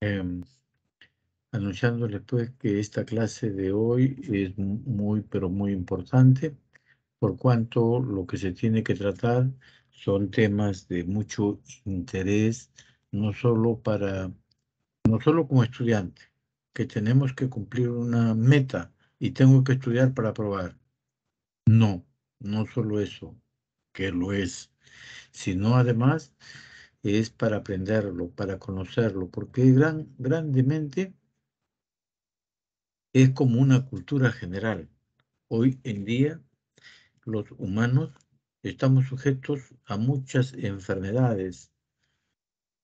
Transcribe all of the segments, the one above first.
Em, anunciándoles pues que esta clase de hoy es muy pero muy importante por cuanto lo que se tiene que tratar son temas de mucho interés no solo para no solo como estudiante que tenemos que cumplir una meta y tengo que estudiar para aprobar no no solo eso que lo es sino además es para aprenderlo, para conocerlo, porque gran, grandemente es como una cultura general. Hoy en día los humanos estamos sujetos a muchas enfermedades.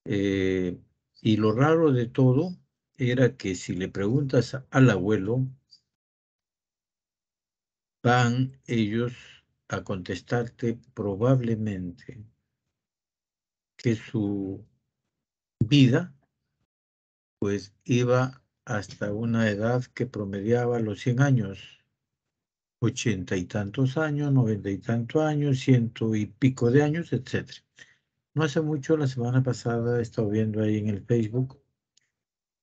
Eh, y lo raro de todo era que si le preguntas al abuelo, van ellos a contestarte probablemente que su vida pues iba hasta una edad que promediaba los 100 años, ochenta y tantos años, noventa y tantos años, ciento y pico de años, etc. No hace mucho, la semana pasada, he estado viendo ahí en el Facebook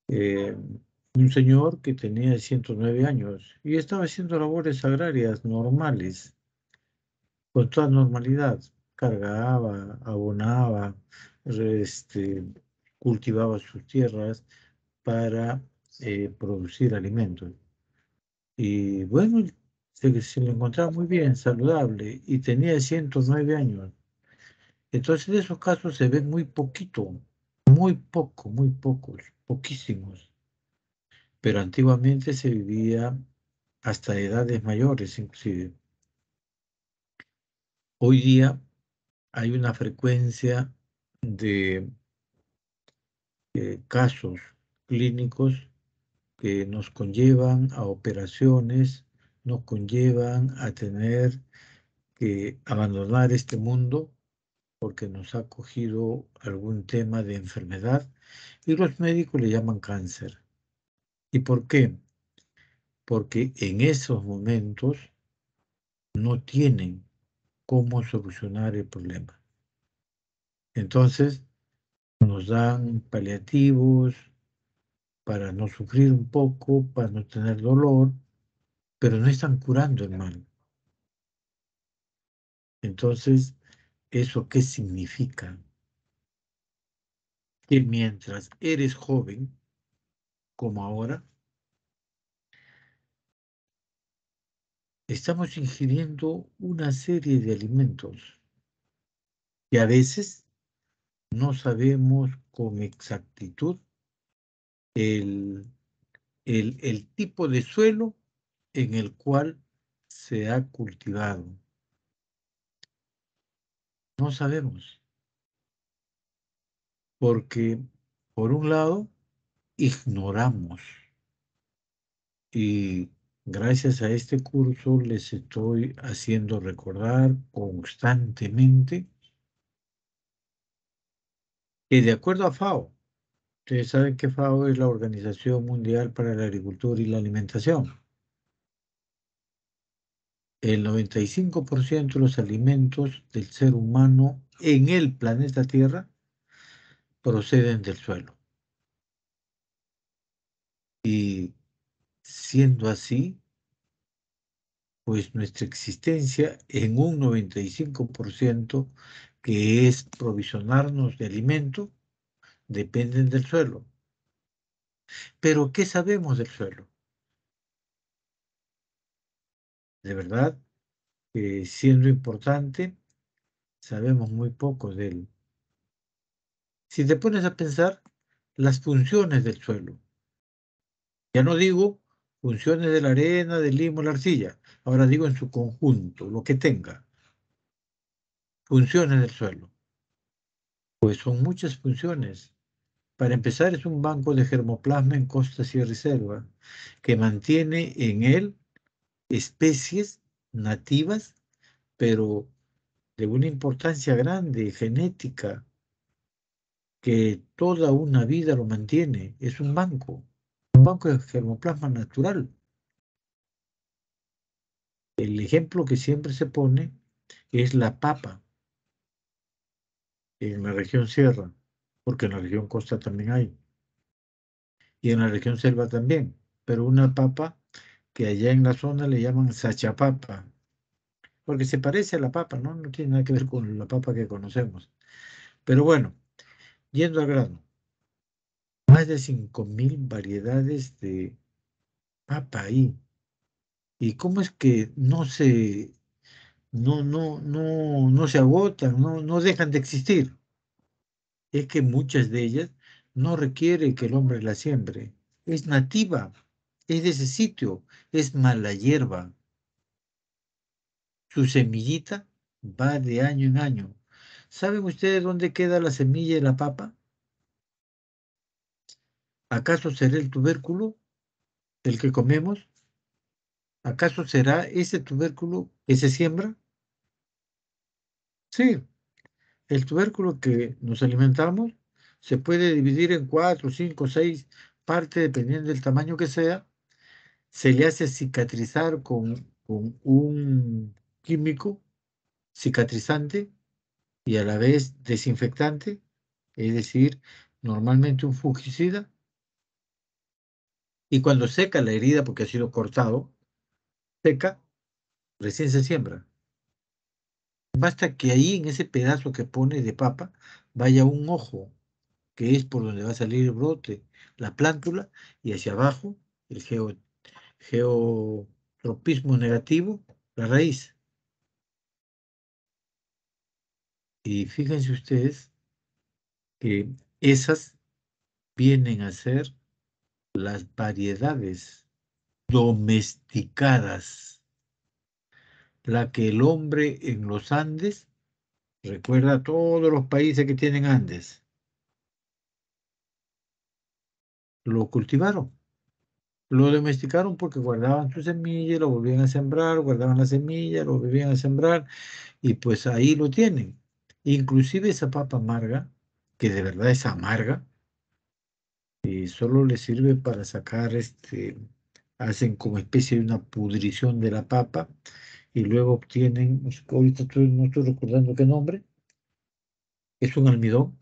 eh, un señor que tenía 109 años y estaba haciendo labores agrarias normales, con toda normalidad, cargaba, abonaba, este, cultivaba sus tierras para eh, producir alimentos. Y bueno, se, se lo encontraba muy bien, saludable, y tenía 109 años. Entonces, de esos casos se ven muy poquito, muy poco, muy pocos, poquísimos. Pero antiguamente se vivía hasta edades mayores, inclusive. Hoy día hay una frecuencia de eh, casos clínicos que nos conllevan a operaciones, nos conllevan a tener que abandonar este mundo porque nos ha cogido algún tema de enfermedad y los médicos le llaman cáncer. ¿Y por qué? Porque en esos momentos no tienen cómo solucionar el problema. Entonces, nos dan paliativos para no sufrir un poco, para no tener dolor, pero no están curando el mal. Entonces, ¿eso qué significa? Que mientras eres joven, como ahora, estamos ingiriendo una serie de alimentos y a veces no sabemos con exactitud el, el tipo de suelo en el cual se ha cultivado. No sabemos. Porque, por un lado, ignoramos y Gracias a este curso les estoy haciendo recordar constantemente que de acuerdo a FAO, ustedes saben que FAO es la Organización Mundial para la Agricultura y la Alimentación. El 95% de los alimentos del ser humano en el planeta Tierra proceden del suelo. Y Siendo así, pues nuestra existencia en un 95% que es provisionarnos de alimento, dependen del suelo. Pero, ¿qué sabemos del suelo? De verdad, siendo importante, sabemos muy poco de él. Si te pones a pensar, las funciones del suelo. Ya no digo Funciones de la arena, del limo, la arcilla. Ahora digo en su conjunto, lo que tenga. Funciones del suelo. Pues son muchas funciones. Para empezar, es un banco de germoplasma en costas y reserva que mantiene en él especies nativas, pero de una importancia grande, genética, que toda una vida lo mantiene. Es un banco banco de germoplasma natural. El ejemplo que siempre se pone es la papa en la región sierra, porque en la región costa también hay, y en la región selva también, pero una papa que allá en la zona le llaman sachapapa, porque se parece a la papa, ¿no? No tiene nada que ver con la papa que conocemos. Pero bueno, yendo al grano, más de 5.000 variedades de papa ahí. ¿Y cómo es que no se, no, no, no, no se agotan, no, dejan de existir? Es que muchas de ellas no requiere que el hombre la siembre. Es nativa, es de ese sitio, es mala hierba. Su semillita va de año en año. ¿Saben ustedes dónde queda la semilla de la papa? ¿Acaso será el tubérculo el que comemos? ¿Acaso será ese tubérculo que se siembra? Sí, el tubérculo que nos alimentamos se puede dividir en cuatro, cinco, seis partes, dependiendo del tamaño que sea. Se le hace cicatrizar con, con un químico cicatrizante y a la vez desinfectante, es decir, normalmente un fungicida, y cuando seca la herida, porque ha sido cortado, seca, recién se siembra. Basta que ahí, en ese pedazo que pone de papa, vaya un ojo, que es por donde va a salir el brote, la plántula, y hacia abajo, el geo, geotropismo negativo, la raíz. Y fíjense ustedes que esas vienen a ser las variedades domesticadas, la que el hombre en los Andes, recuerda todos los países que tienen Andes, lo cultivaron. Lo domesticaron porque guardaban su semilla, lo volvían a sembrar, guardaban la semilla, lo volvían a sembrar y pues ahí lo tienen. Inclusive esa papa amarga, que de verdad es amarga, eh, solo les sirve para sacar este, hacen como especie de una pudrición de la papa y luego obtienen, ahorita no estoy recordando qué nombre, es un almidón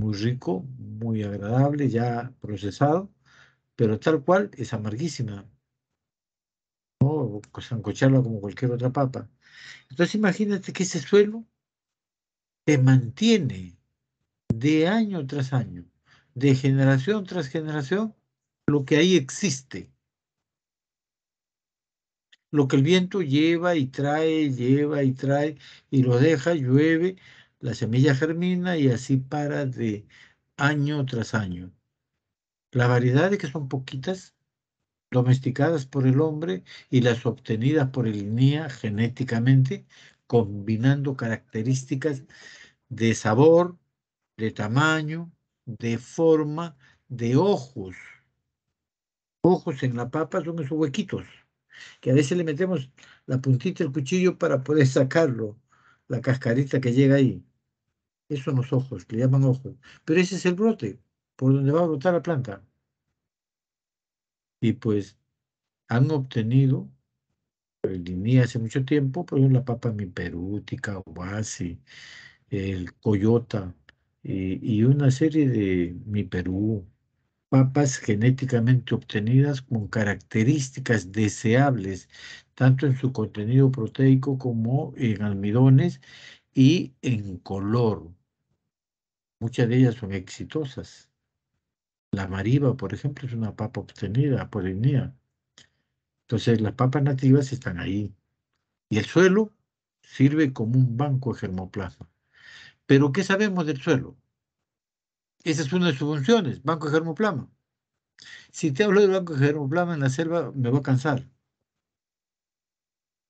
muy rico, muy agradable, ya procesado, pero tal cual es amarguísima. ¿no? Sancocharla pues, como cualquier otra papa. Entonces imagínate que ese suelo se mantiene de año tras año de generación tras generación lo que ahí existe. Lo que el viento lleva y trae, lleva y trae y lo deja, llueve, la semilla germina y así para de año tras año. La variedad de que son poquitas, domesticadas por el hombre y las obtenidas por el nia genéticamente, combinando características de sabor, de tamaño, de forma de ojos. Ojos en la papa son esos huequitos, que a veces le metemos la puntita del cuchillo para poder sacarlo, la cascarita que llega ahí. Esos son los ojos, le llaman ojos. Pero ese es el brote, por donde va a brotar la planta. Y pues han obtenido, el pues, línea hace mucho tiempo, por ejemplo, la papa mi perútica, así, el coyota, eh, y una serie de Mi Perú, papas genéticamente obtenidas con características deseables, tanto en su contenido proteico como en almidones y en color. Muchas de ellas son exitosas. La mariva, por ejemplo, es una papa obtenida por Nia. Entonces, las papas nativas están ahí. Y el suelo sirve como un banco de germoplasma. Pero ¿qué sabemos del suelo? Esa es una de sus funciones, banco de germoplama. Si te hablo del banco de germoplama en la selva, me va a cansar.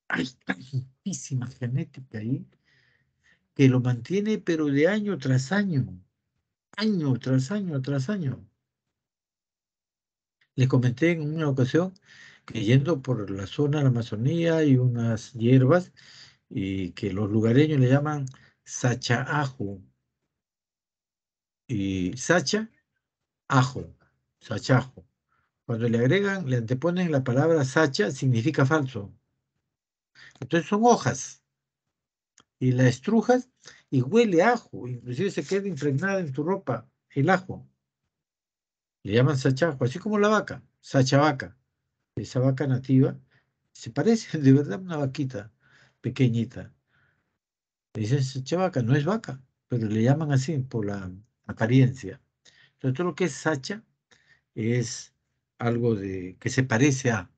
Hay tantísima genética ahí que lo mantiene, pero de año tras año, año tras año tras año. Les comenté en una ocasión que yendo por la zona de la Amazonía y unas hierbas, y eh, que los lugareños le llaman Sacha ajo. Y sacha ajo. Sachajo. Cuando le agregan, le anteponen la palabra sacha, significa falso. Entonces son hojas. Y la estrujas y huele ajo. Inclusive se queda impregnada en tu ropa el ajo. Le llaman sachajo, así como la vaca, Sacha Vaca Esa vaca nativa se parece de verdad a una vaquita pequeñita dicen Sacha vaca, no es vaca, pero le llaman así por la apariencia. Entonces, todo lo que es Sacha es algo de, que se parece a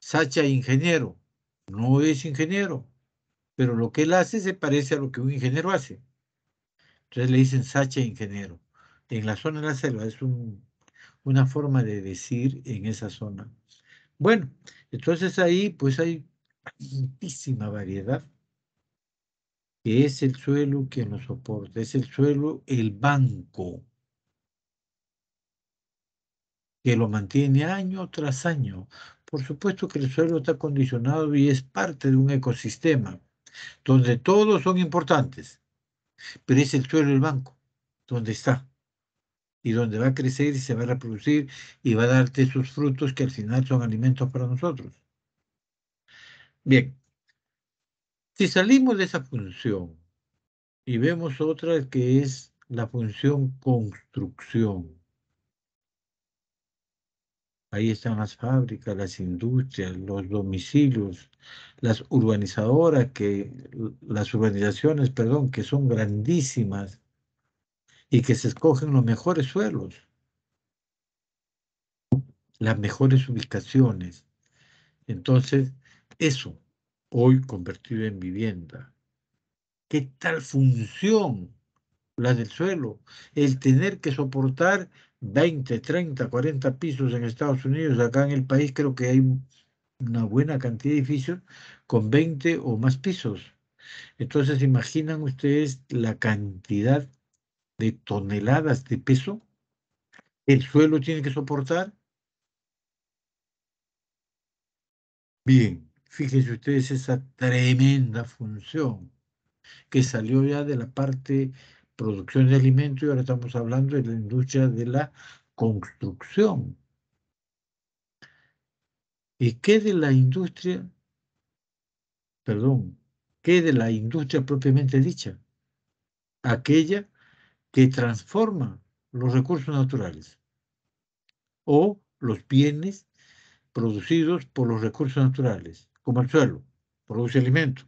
Sacha ingeniero. No es ingeniero, pero lo que él hace se parece a lo que un ingeniero hace. Entonces le dicen Sacha e ingeniero. En la zona de la selva es una forma de decir en esa zona. Bueno, entonces ahí pues hay muchísima variedad que es el suelo que nos soporta, es el suelo, el banco, que lo mantiene año tras año. Por supuesto que el suelo está condicionado y es parte de un ecosistema, donde todos son importantes, pero es el suelo el banco, donde está, y donde va a crecer y se va a reproducir y va a darte sus frutos que al final son alimentos para nosotros. Bien, si salimos de esa función y vemos otra que es la función construcción, Ahí están las fábricas, las industrias, los domicilios, las urbanizadoras, que, las urbanizaciones, perdón, que son grandísimas y que se escogen los mejores suelos, las mejores ubicaciones. Entonces, eso hoy convertido en vivienda. ¿Qué tal función la del suelo? El tener que soportar 20, 30, 40 pisos en Estados Unidos, acá en el país creo que hay una buena cantidad de edificios con 20 o más pisos. Entonces, imaginan ustedes la cantidad de toneladas de peso que el suelo tiene que soportar. Bien, Fíjense ustedes esa tremenda función que salió ya de la parte producción de alimentos y ahora estamos hablando de la industria de la construcción. ¿Y qué de la industria? Perdón, ¿qué de la industria propiamente dicha? Aquella que transforma los recursos naturales o los bienes producidos por los recursos naturales al suelo, produce alimento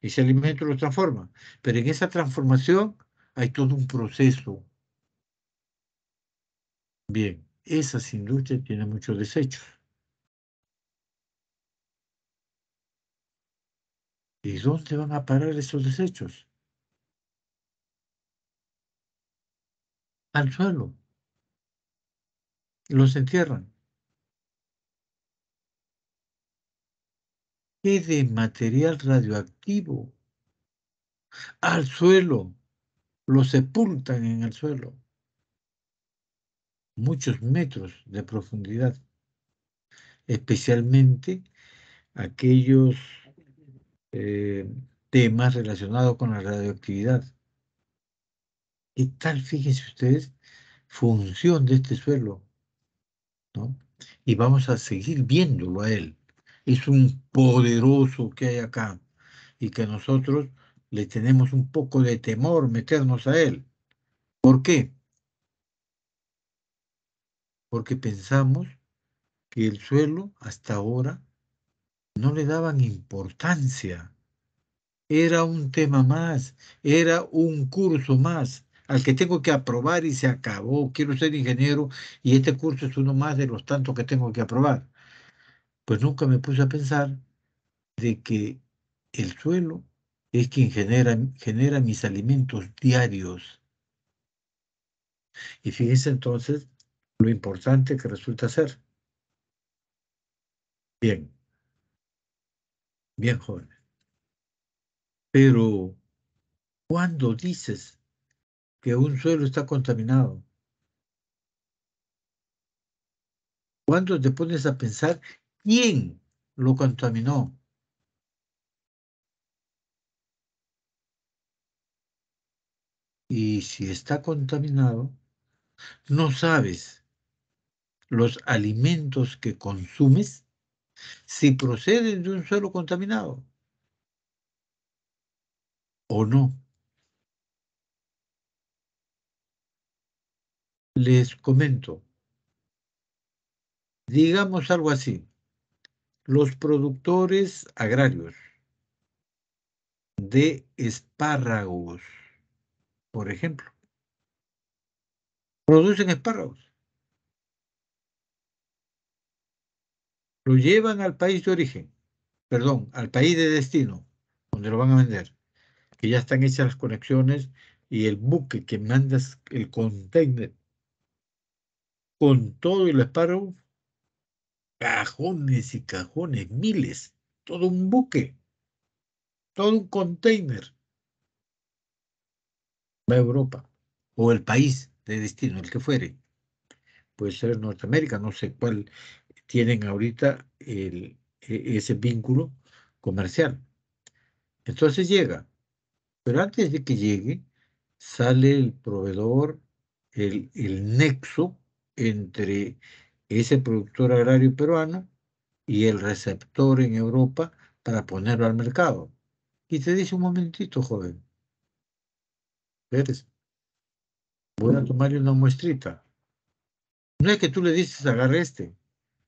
y ese alimento lo transforma. Pero en esa transformación hay todo un proceso. Bien, esas industrias tienen muchos desechos. ¿Y dónde van a parar esos desechos? Al suelo. Los entierran. que de material radioactivo al suelo, lo sepultan en el suelo, muchos metros de profundidad, especialmente aquellos eh, temas relacionados con la radioactividad. ¿Qué tal, fíjense ustedes, función de este suelo? ¿no? Y vamos a seguir viéndolo a él es un poderoso que hay acá y que nosotros le tenemos un poco de temor meternos a él. ¿Por qué? Porque pensamos que el suelo hasta ahora no le daban importancia. Era un tema más, era un curso más al que tengo que aprobar y se acabó. Quiero ser ingeniero y este curso es uno más de los tantos que tengo que aprobar pues nunca me puse a pensar de que el suelo es quien genera, genera mis alimentos diarios. Y fíjense entonces lo importante que resulta ser. Bien. Bien, jóvenes. Pero, cuando dices que un suelo está contaminado? ¿Cuándo te pones a pensar ¿Quién lo contaminó? Y si está contaminado, no sabes los alimentos que consumes si proceden de un suelo contaminado o no. Les comento, digamos algo así los productores agrarios de espárragos, por ejemplo, producen espárragos. Lo llevan al país de origen, perdón, al país de destino, donde lo van a vender, que ya están hechas las conexiones y el buque que mandas, el container, con todo el espárragos, cajones y cajones, miles, todo un buque, todo un container. Va a Europa o el país de destino, el que fuere. Puede ser Norteamérica, no sé cuál tienen ahorita e, ese vínculo comercial. Entonces llega, pero antes de que llegue, sale el proveedor, el, el nexo entre es el productor agrario peruano y el receptor en Europa para ponerlo al mercado. Y te dice un momentito, joven. ¿Ves? Voy a tomarle una muestrita. No es que tú le dices agarre este.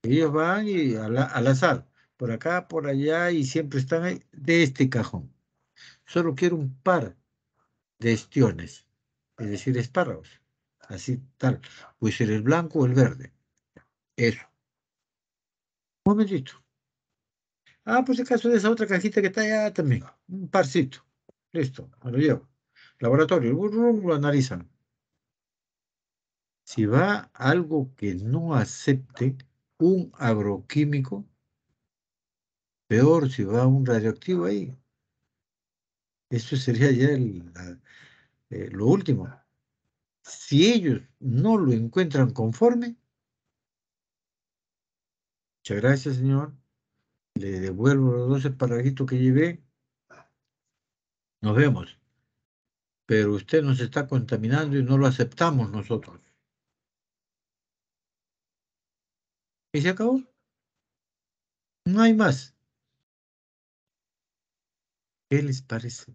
Ellos van y al, azar, por acá, por allá, y siempre están de este cajón. Solo quiero un par de estiones, es decir, espárragos. Así tal. Puede ser el blanco o el verde. Eso. Un momentito. Ah, pues el caso de esa otra cajita que está allá también. Un parcito. Listo, me lo llevo. Laboratorio, lo analizan. Si va algo que no acepte un agroquímico, peor si va un radioactivo ahí. Eso sería ya eh, lo último. Si ellos no lo encuentran conforme, gracias, Señor. Le devuelvo los 12 paraguitos que llevé. Nos vemos. Pero usted nos está contaminando y no lo aceptamos nosotros. Y se acabó. No hay más. ¿Qué les parece?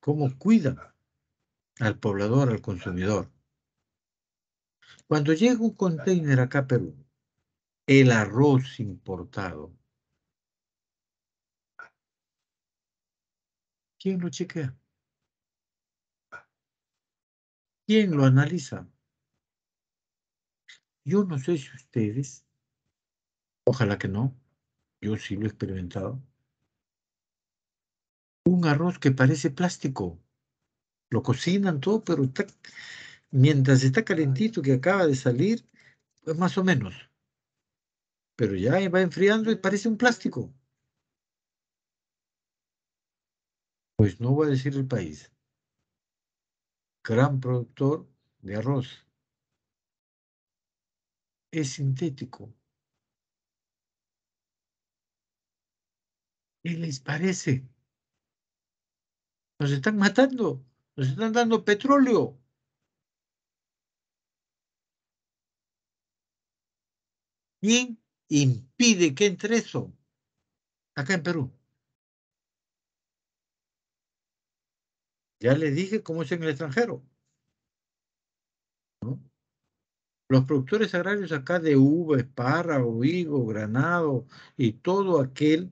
¿Cómo cuida al poblador, al consumidor? Cuando llega un container acá Perú, el arroz importado. ¿Quién lo chequea? ¿Quién lo analiza? Yo no sé si ustedes, ojalá que no, yo sí lo he experimentado. Un arroz que parece plástico. Lo cocinan todo, pero mientras está calentito que acaba de salir, pues más o menos. Pero ya va enfriando y parece un plástico. Pues no va a decir el país. Gran productor de arroz. Es sintético. y les parece? Nos están matando, nos están dando petróleo. ¿Y impide que entre eso acá en Perú. Ya les dije cómo es en el extranjero. ¿no? Los productores agrarios acá de uva, espárrago, higo, granado y todo aquel,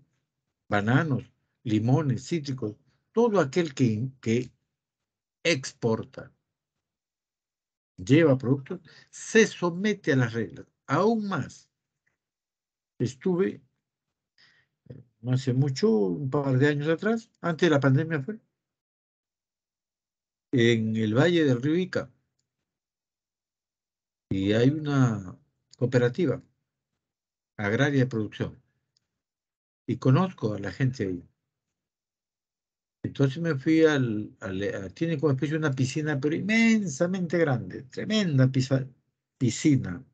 bananos, limones, cítricos, todo aquel que, que exporta, lleva productos, se somete a las reglas, aún más estuve eh, no hace mucho, un par de años atrás, antes de la pandemia fue, en el valle del río Ica. Y hay una cooperativa agraria de producción. Y conozco a la gente ahí. Entonces me fui al, eh, tiene como especie una piscina, pero inmensamente grande, tremenda piscina.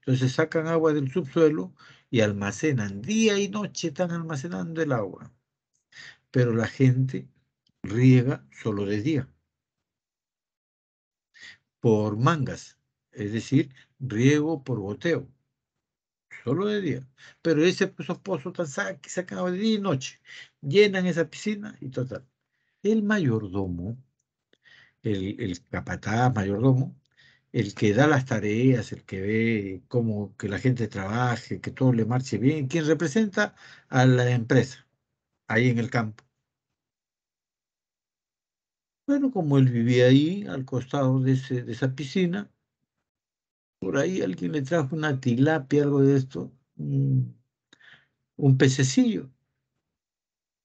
Entonces sacan agua del subsuelo y almacenan día y noche, están almacenando el agua. Pero la gente riega solo de día. Por mangas, es decir, riego por goteo. Solo de día. Pero ese, pues, esos pozos están sacados de día y noche. Llenan esa piscina y total. El mayordomo, el, el capataz mayordomo, el que da las tareas, el que ve cómo que la gente trabaje, que todo le marche bien, quien representa a la empresa ahí en el campo. Bueno, como él vivía ahí, al costado de, esa piscina, por ahí alguien le trajo una tilapia, algo de esto, un pececillo.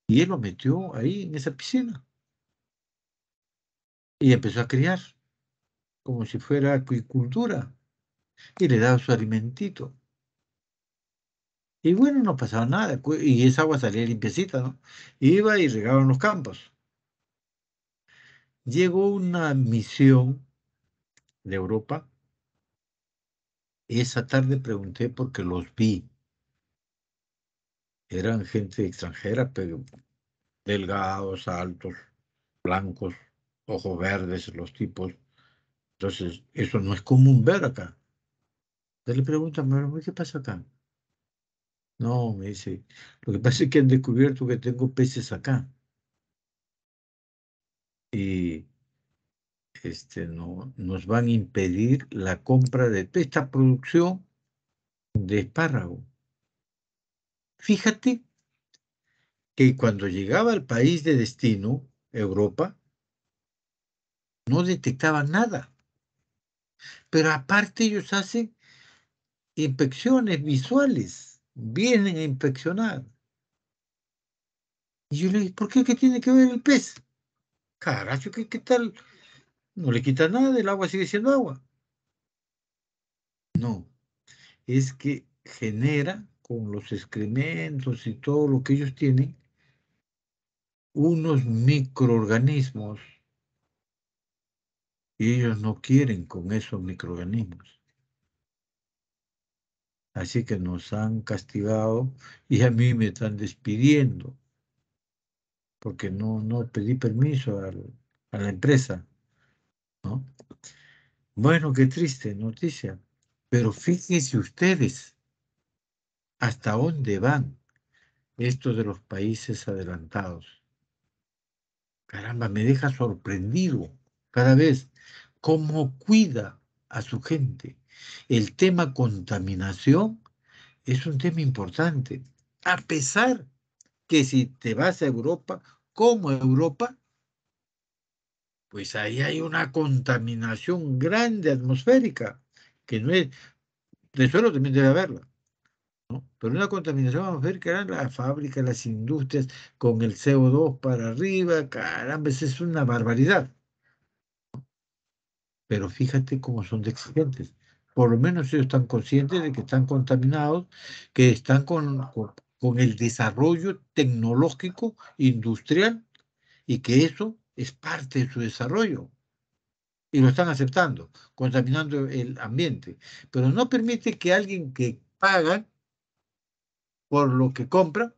Y él lo metió ahí en esa piscina. Y empezó a criar como si fuera acuicultura, y le daba su alimentito. Y bueno, no pasaba nada, y esa agua salía limpiecita, ¿no? Iba y en los campos. Llegó una misión de Europa. y Esa tarde pregunté porque los vi. Eran gente extranjera, pero delgados, altos, blancos, ojos verdes, los tipos. Entonces, eso no es común ver acá. Entonces le preguntan, ¿qué pasa acá? No, me dice, lo que pasa es que han descubierto que tengo peces acá. Y este, no, nos van a impedir la compra de esta producción de espárrago. Fíjate que cuando llegaba al país de destino, Europa, no detectaba nada. Pero aparte ellos hacen inspecciones visuales, vienen a inspeccionar. Y yo le dije, ¿por qué? ¿Qué tiene que ver el pez? Caracho, ¿qué, qué tal? No le quita nada, el agua sigue siendo agua. No, es que genera con los excrementos y todo lo que ellos tienen, unos microorganismos y ellos no quieren con esos microorganismos. Así que nos han castigado y a mí me están despidiendo. Porque no, no pedí permiso a la empresa. Bueno, qué triste noticia. Pero fíjense ustedes hasta dónde van estos de los países adelantados. Caramba, me deja sorprendido cada vez cómo cuida a su gente. El tema contaminación es un tema importante, a pesar que si te vas a Europa, como Europa, pues ahí hay una contaminación grande atmosférica, que no es, de suelo también debe haberla, pero una contaminación atmosférica eran las fábricas, las industrias, con el CO2 para arriba, caramba, es una barbaridad pero fíjate cómo son de exigentes. Por lo menos ellos están conscientes de que están contaminados, que están con, con, el desarrollo tecnológico, industrial, y que eso es parte de su desarrollo. Y lo están aceptando, contaminando el ambiente. Pero no permite que alguien que paga por lo que compra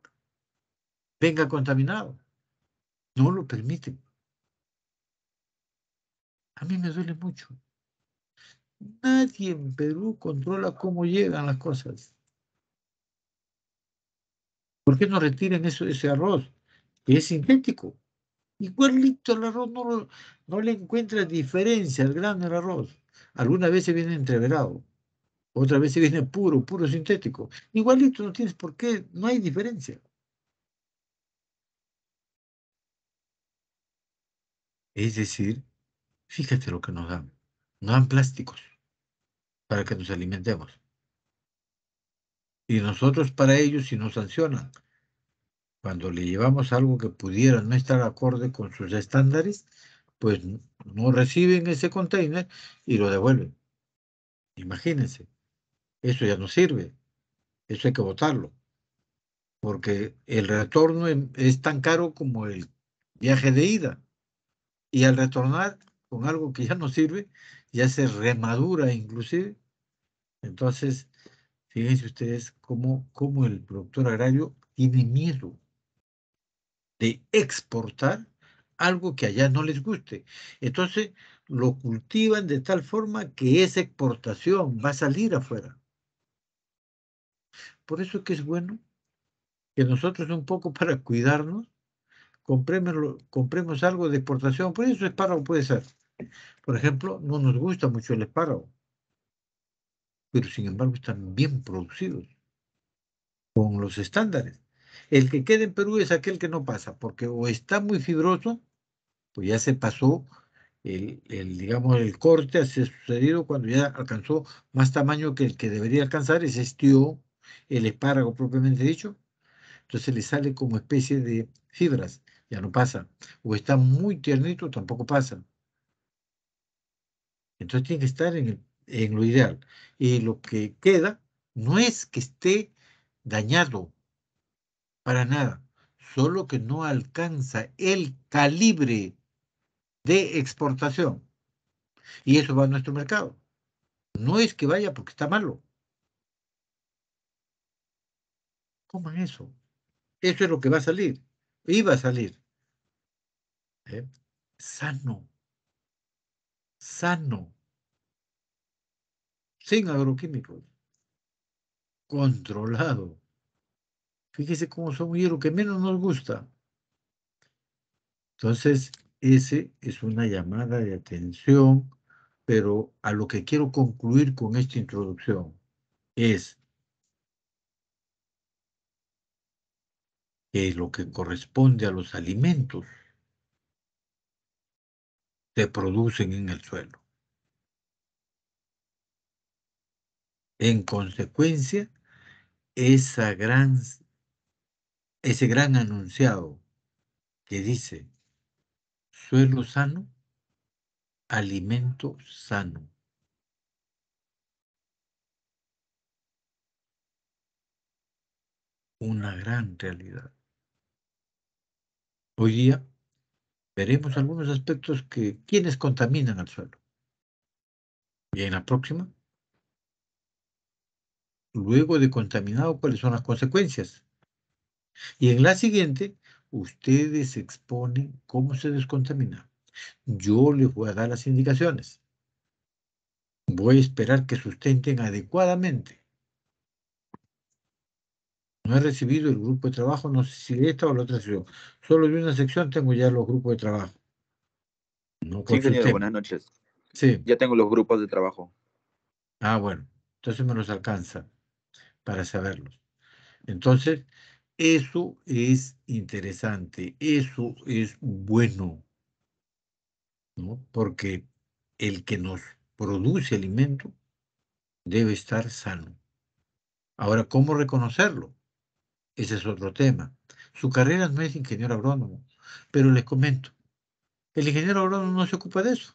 venga contaminado. No lo permite. A mí me duele mucho. Nadie en Perú controla cómo llegan las cosas. ¿Por qué no retiren eso, ese arroz? Que es sintético. Igualito el arroz, no, no le encuentra diferencia al grano del arroz. vez se viene entreverado, vez se viene puro, puro sintético. Igualito no tienes por qué, no hay diferencia. Es decir, Fíjate lo que nos dan. Nos dan plásticos para que nos alimentemos. Y nosotros para ellos si nos sancionan. Cuando le llevamos algo que pudiera no estar acorde con sus estándares, pues no reciben ese container y lo devuelven. Imagínense, eso ya no sirve, eso hay que votarlo, porque el retorno es tan caro como el viaje de ida. Y al retornar con algo que ya no sirve, ya se remadura inclusive. Entonces, fíjense ustedes cómo, el productor agrario tiene miedo de exportar algo que allá no les guste. Entonces, lo cultivan de tal forma que esa exportación va a salir afuera. Por eso que es bueno que nosotros un poco para cuidarnos, compremos, compremos algo de exportación. Por eso es para puede ser. Por ejemplo, no nos gusta mucho el espárrago, pero sin embargo están bien producidos con los estándares. El que queda en Perú es aquel que no pasa, porque o está muy fibroso, pues ya se pasó el, el digamos, el corte se ha sucedido cuando ya alcanzó más tamaño que el que debería alcanzar, se estió el espárrago propiamente dicho. Entonces le sale como especie de fibras, ya no pasa. O está muy tiernito, tampoco pasa. Entonces tiene que estar en, lo ideal. Y lo que queda no es que esté dañado, para nada, solo que no alcanza el calibre de exportación. Y eso va a nuestro mercado. No es que vaya porque está malo. Coman eso. Eso es lo que va a salir. va a salir. ¿eh? Sano sano, sin agroquímicos, controlado. Fíjese cómo son y que menos nos gusta. Entonces, ese es una llamada de atención, pero a lo que quiero concluir con esta introducción es que lo que corresponde a los alimentos se producen en el suelo. En consecuencia, esa gran, ese gran anunciado que dice suelo sano, alimento sano. Una gran realidad. Hoy día veremos algunos aspectos que quienes contaminan al suelo. Y en la próxima, luego de contaminado, cuáles son las consecuencias. Y en la siguiente, ustedes exponen cómo se descontamina. Yo les voy a dar las indicaciones. Voy a esperar que sustenten adecuadamente no he recibido el grupo de trabajo, no sé si esta o la otra sección. Solo de una sección tengo ya los grupos de trabajo. No sí, señor. buenas noches. Sí. Ya tengo los grupos de trabajo. Ah, bueno. Entonces me los alcanza para saberlos. Entonces, eso es interesante, eso es bueno, ¿no? Porque el que nos produce alimento debe estar sano. Ahora, ¿cómo reconocerlo? Ese es otro tema. Su carrera no es ingeniero agrónomo, pero les comento, el ingeniero agrónomo no se ocupa de eso.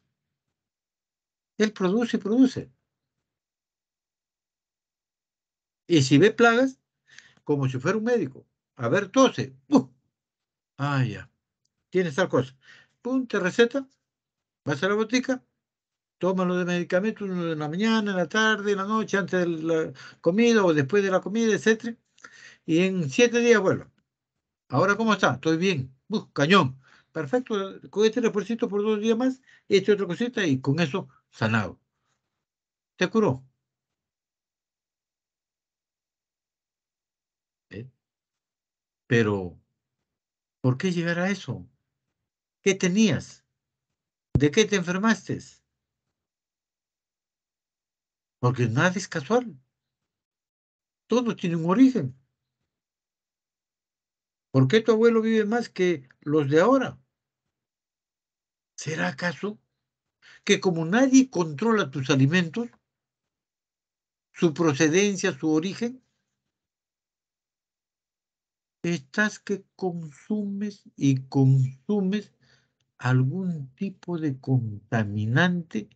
Él produce y produce. Y si ve plagas, como si fuera un médico, a ver, tose, ¡pum! ¡uh! Ah, ya, Tiene tal cosa. Ponte receta, vas a la botica, toma lo de medicamentos en la mañana, en la tarde, en la noche, antes de la comida o después de la comida, etcétera y en siete días bueno, Ahora, ¿cómo está? Estoy bien. cañón. Perfecto. Con este reporcito por dos días más, este otra cosita y con eso sanado. Te curó. ¿Eh? Pero, ¿por qué llegar a eso? ¿Qué tenías? ¿De qué te enfermaste? Porque nada es casual. Todo tiene un origen. ¿Por qué tu abuelo vive más que los de ahora? ¿Será acaso que como nadie controla tus alimentos, su procedencia, su origen, estás que consumes y consumes algún tipo de contaminante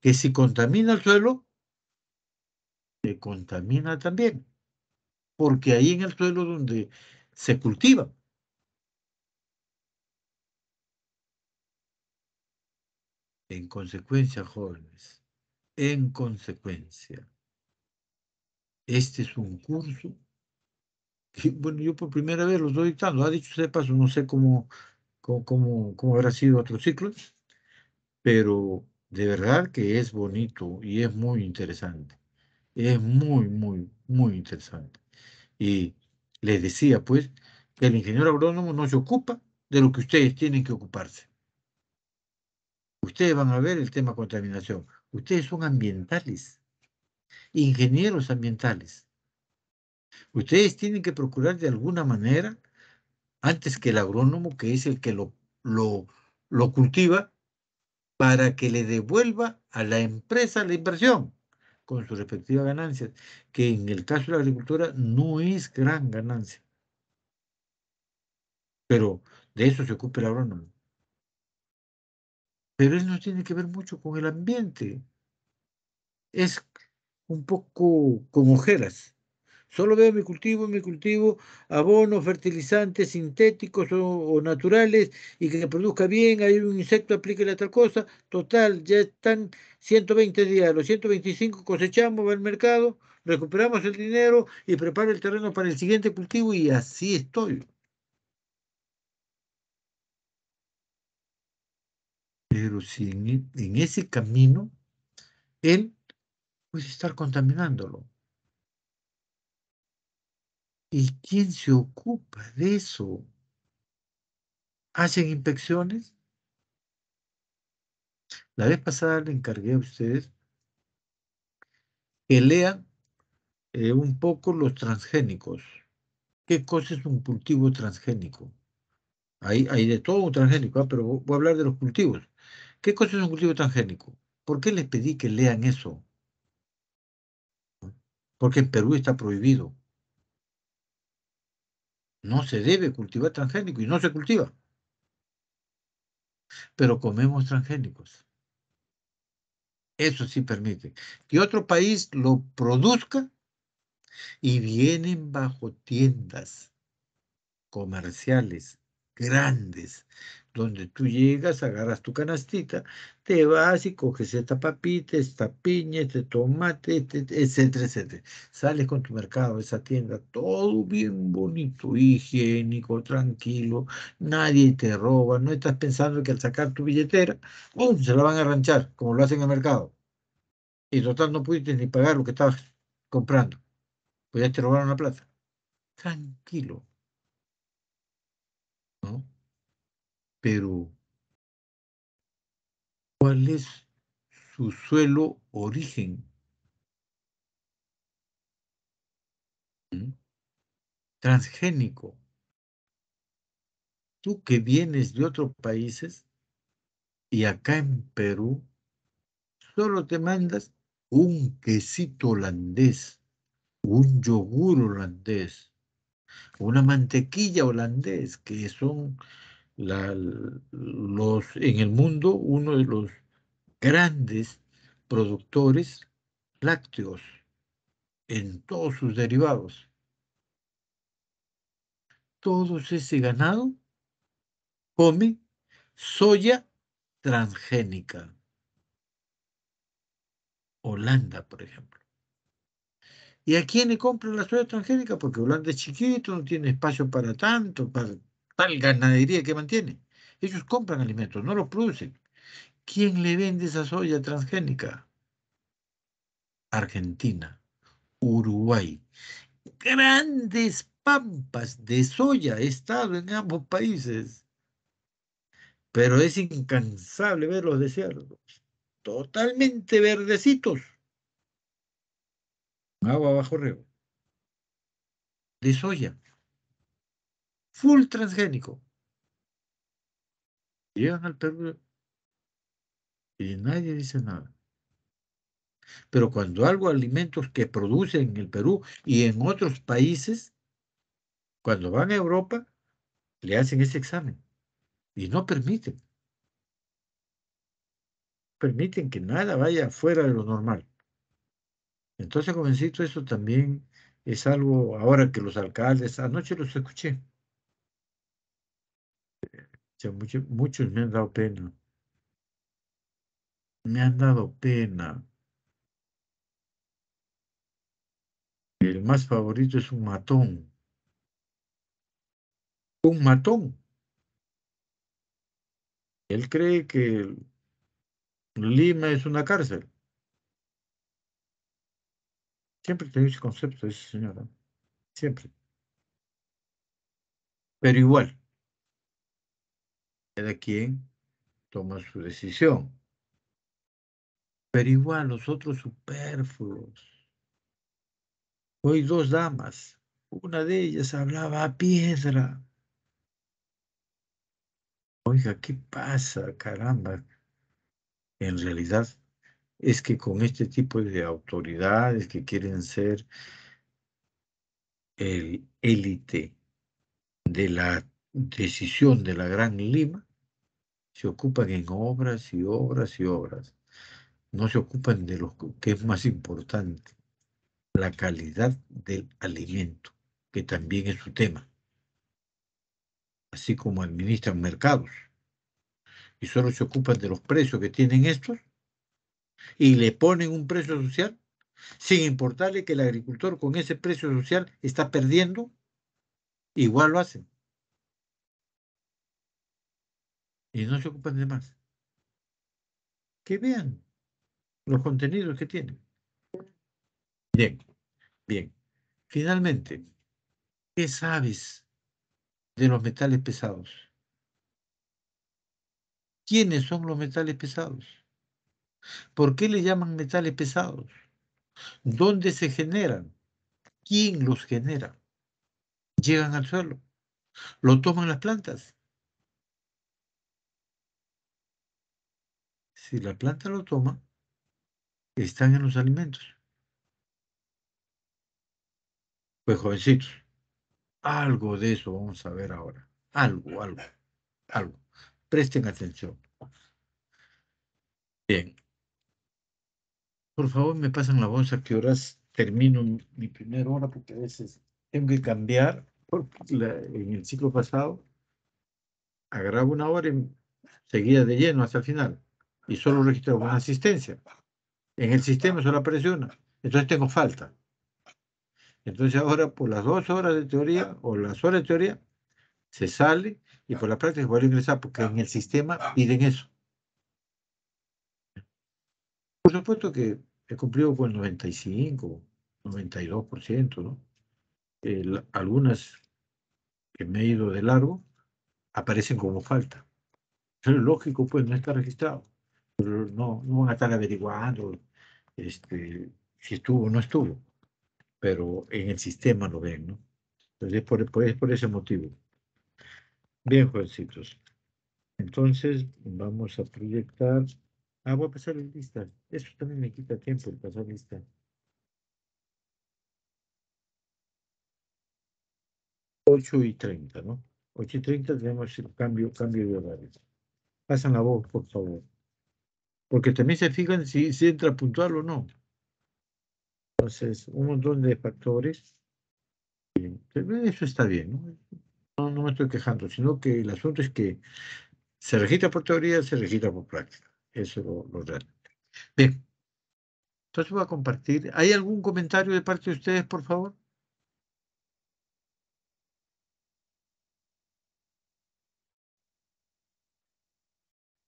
que si contamina el suelo, te contamina también. Porque ahí en el suelo donde se cultiva. En consecuencia, jóvenes, en consecuencia, este es un curso que, bueno, yo por primera vez lo estoy dictando. Ha dicho usted paso, no sé cómo, cómo, cómo, habrá sido otro ciclo, pero de verdad que es bonito y es muy interesante. Es muy, muy, muy interesante. Y les decía, pues, que el ingeniero agrónomo no se ocupa de lo que ustedes tienen que ocuparse. Ustedes van a ver el tema contaminación. Ustedes son ambientales, ingenieros ambientales. Ustedes tienen que procurar de alguna manera, antes que el agrónomo, que es el que lo, lo, lo cultiva, para que le devuelva a la empresa la inversión con sus respectivas ganancias, que en el caso de la agricultura no es gran ganancia. Pero de eso se ocupa el agrónomo. Pero él no tiene que ver mucho con el ambiente. Es un poco con ojeras. Solo veo mi cultivo, mi cultivo, abonos, fertilizantes sintéticos o, naturales y que produzca bien, hay un insecto, aplique la tal cosa. Total, ya están 120 días, los 125 cosechamos, va al mercado, recuperamos el dinero y preparo el terreno para el siguiente cultivo y así estoy. Pero si en e, ese camino él puede estar contaminándolo ¿Y quién se ocupa de eso? ¿Hacen inspecciones? La vez pasada le encargué a ustedes que lean eh, un poco los transgénicos. ¿Qué cosa es un cultivo transgénico? Hay, de todo un transgénico, ¿ah? pero voy a hablar de los cultivos. ¿Qué cosa es un cultivo transgénico? ¿Por qué les pedí que lean eso? Porque en Perú está prohibido. No se debe cultivar transgénico y no se cultiva. Pero comemos transgénicos. Eso sí permite que otro país lo produzca y vienen bajo tiendas comerciales grandes donde tú llegas, agarras tu canastita, te vas y coges esta papita, esta piña, este tomate, este, etcétera, etcétera. Sales con tu mercado, esa tienda, todo bien bonito, higiénico, tranquilo, nadie te roba, no estás pensando que al sacar tu billetera, bum se la van a arranchar, como lo hacen en el mercado. Y total no pudiste ni pagar lo que estabas comprando, pues ya te robaron la plata. Tranquilo, pero ¿cuál es su suelo origen? Transgénico. Tú que vienes de otros países y acá en Perú solo te mandas un quesito holandés, un yogur holandés, una mantequilla holandés, que son los, en el mundo uno de los grandes productores lácteos en todos sus derivados. Todo ese ganado come soya transgénica. Holanda, por ejemplo. ¿Y a quién le compra la soya transgénica? Porque Holanda es chiquito, no tiene espacio para tanto, para ganadería que mantiene. Ellos compran alimentos, no los producen. ¿Quién le vende esa soya transgénica? Argentina, Uruguay. Grandes pampas de soya he estado en ambos países. Pero es incansable ver los desiertos, totalmente verdecitos. Agua bajo río De soya full transgénico. Llegan al Perú y nadie dice nada. Pero cuando algo alimentos que producen en el Perú y en otros países, cuando van a Europa, le hacen ese examen y no permiten. Permiten que nada vaya fuera de lo normal. Entonces, jovencito, eso también es algo ahora que los alcaldes, anoche los escuché, muchos, me han dado pena. Me han dado pena. El más favorito es un matón. Un matón. Él cree que Lima es una cárcel. Siempre tengo ese concepto, esa señora. Siempre. Pero igual, cada quien toma su decisión. Pero igual los otros superfluos. Hoy dos damas, una de ellas hablaba a piedra. Oiga, ¿qué pasa? Caramba. En realidad es que con este tipo de autoridades que quieren ser el élite de la decisión de la Gran Lima, se ocupan en obras y obras y obras. No se ocupan de lo que es más importante, la calidad del alimento, que también es su tema. Así como administran mercados. Y solo se ocupan de los precios que tienen estos y le ponen un precio social sin importarle que el agricultor con ese precio social está perdiendo, igual lo hacen. y no se ocupan de más. Que vean los contenidos que tienen. Bien, bien. Finalmente, ¿qué sabes de los metales pesados? ¿Quiénes son los metales pesados? ¿Por qué le llaman metales pesados? ¿Dónde se generan? ¿Quién los genera? Llegan al suelo, lo toman las plantas, si la planta lo toma, están en los alimentos. Pues jovencitos, algo de eso vamos a ver ahora. Algo, algo, algo. Presten atención. Bien. Por favor, me pasan la bolsa. a qué horas termino mi, primera hora, porque a veces tengo que cambiar. en el ciclo pasado, agarraba una hora y seguía de lleno hasta el final y solo registro más asistencia. En el sistema solo aparece una. Entonces tengo falta. Entonces ahora por las dos horas de teoría o las horas de teoría se sale y por la práctica voy a ingresar porque en el sistema piden eso. Por supuesto que he cumplido con el 95, 92%, ¿no? algunas que me he ido de largo aparecen como falta. Es lógico, pues no está registrado no, no van a estar averiguando este, si estuvo o no estuvo, pero en el sistema lo ven, ¿no? Entonces es por, por ese motivo. Bien, jovencitos. Entonces vamos a proyectar. Ah, voy a pasar el lista. Eso también me quita tiempo el pasar lista. Ocho y treinta, ¿no? Ocho y treinta tenemos el cambio, cambio de horario. Pasan la voz, por favor porque también se fijan si, si entra puntual o no. Entonces, un montón de factores. Eso está bien, ¿no? No, me estoy quejando, sino que el asunto es que se registra por teoría, se registra por práctica. Eso es lo real. Bien. Entonces voy a compartir. ¿Hay algún comentario de parte de ustedes, por favor?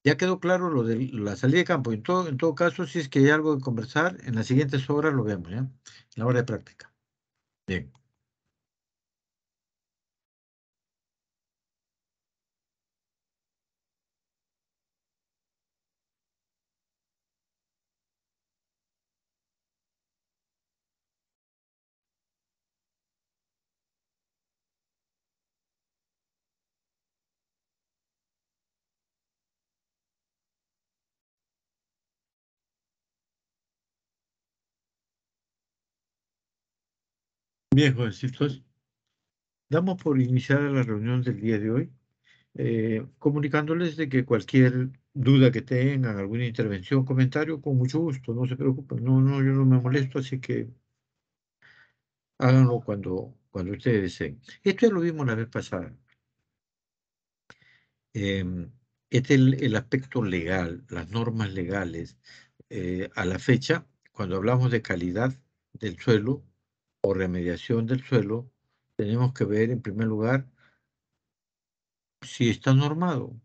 Ya quedó claro lo de la salida de campo. En todo, en todo caso, si es que hay algo que conversar, en las siguientes horas lo vemos, ¿ya? En la hora de práctica. Bien. Bien, Entonces, damos por iniciada la reunión del día de hoy, eh, comunicándoles de que cualquier duda que tengan, alguna intervención, comentario, con mucho gusto, no se preocupen, no, no, yo no me molesto, así que háganlo cuando, cuando ustedes deseen. Esto ya lo vimos la vez pasada. Em, este es el, aspecto legal, las normas legales. Eh, a la fecha, cuando hablamos de calidad del suelo, o remediación del suelo, tenemos que ver en primer lugar si está normado.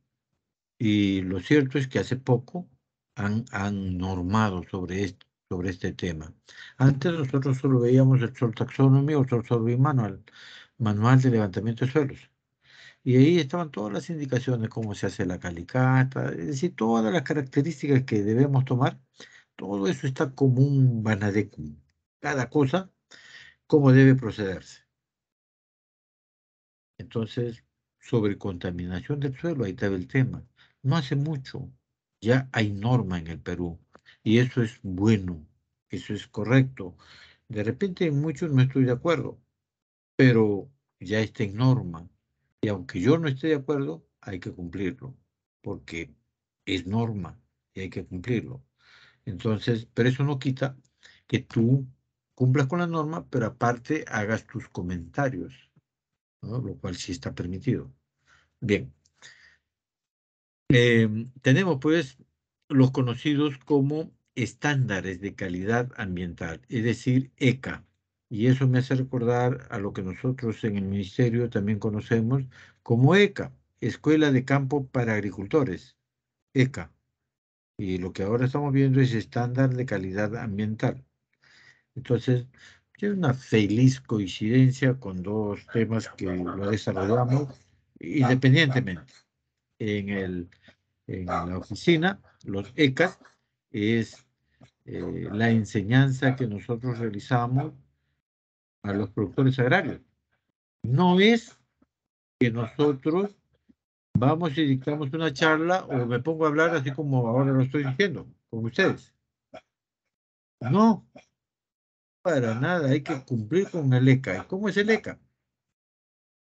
Y lo cierto es que hace poco han, han normado sobre esto sobre este tema. Antes nosotros solo veíamos el Sol Taxonomy o Sol Manual, Manual de Levantamiento de Suelos. Y ahí estaban todas las indicaciones, cómo se hace la calicata, es decir, todas las características que debemos tomar. Todo eso está como un banadecum. Cada cosa cómo debe procederse. Entonces, sobre contaminación del suelo, ahí está el tema. No hace mucho, ya hay norma en el Perú y eso es bueno, eso es correcto. De repente en muchos no estoy de acuerdo, pero ya está en norma y aunque yo no esté de acuerdo, hay que cumplirlo porque es norma y hay que cumplirlo. Entonces, pero eso no quita que tú cumplas con la norma, pero aparte hagas tus comentarios, lo cual sí está permitido. Bien. Em, tenemos pues los conocidos como estándares de calidad ambiental, es decir, ECA. Y eso me hace recordar a lo que nosotros en el ministerio también conocemos como ECA, Escuela de Campo para Agricultores, ECA. Y lo que ahora estamos viendo es estándar de calidad ambiental. Entonces, es una feliz coincidencia con dos temas que lo desarrollamos independientemente. En, el, en la oficina, los ECAS, es eh, la enseñanza que nosotros realizamos a los productores agrarios. No es que nosotros vamos y dictamos una charla o me pongo a hablar así como ahora lo estoy diciendo con ustedes. No, para nada, hay que cumplir con el ECA. ¿Y cómo es el ECA?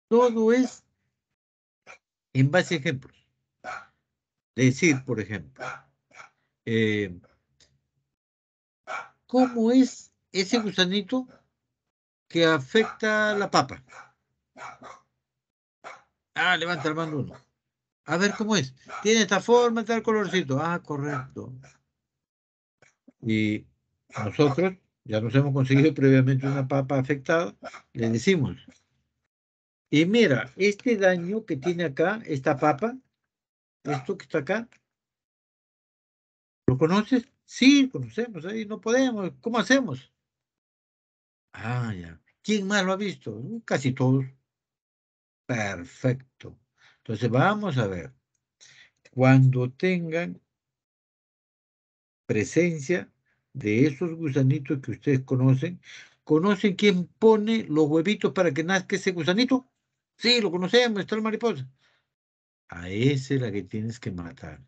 Todo es en base a ejemplos. Decir, por ejemplo, eh, ¿cómo es ese gusanito que afecta la papa? Ah, levanta el mando uno. A ver cómo es. Tiene esta forma, tal colorcito. Ah, correcto. Y nosotros ya nos hemos conseguido previamente una papa afectada, le decimos. Y mira, este daño que tiene acá, esta papa, esto que está acá, ¿lo conoces? Sí, conocemos, ahí no podemos, ¿cómo hacemos? Ah, ya. ¿Quién más lo ha visto? Uh, casi todos. Perfecto. Entonces vamos a ver. Cuando tengan presencia de esos gusanitos que ustedes conocen, ¿conocen quién pone los huevitos para que nazca ese gusanito? Sí, lo conocemos, está la mariposa. A ese es la que tienes que matar.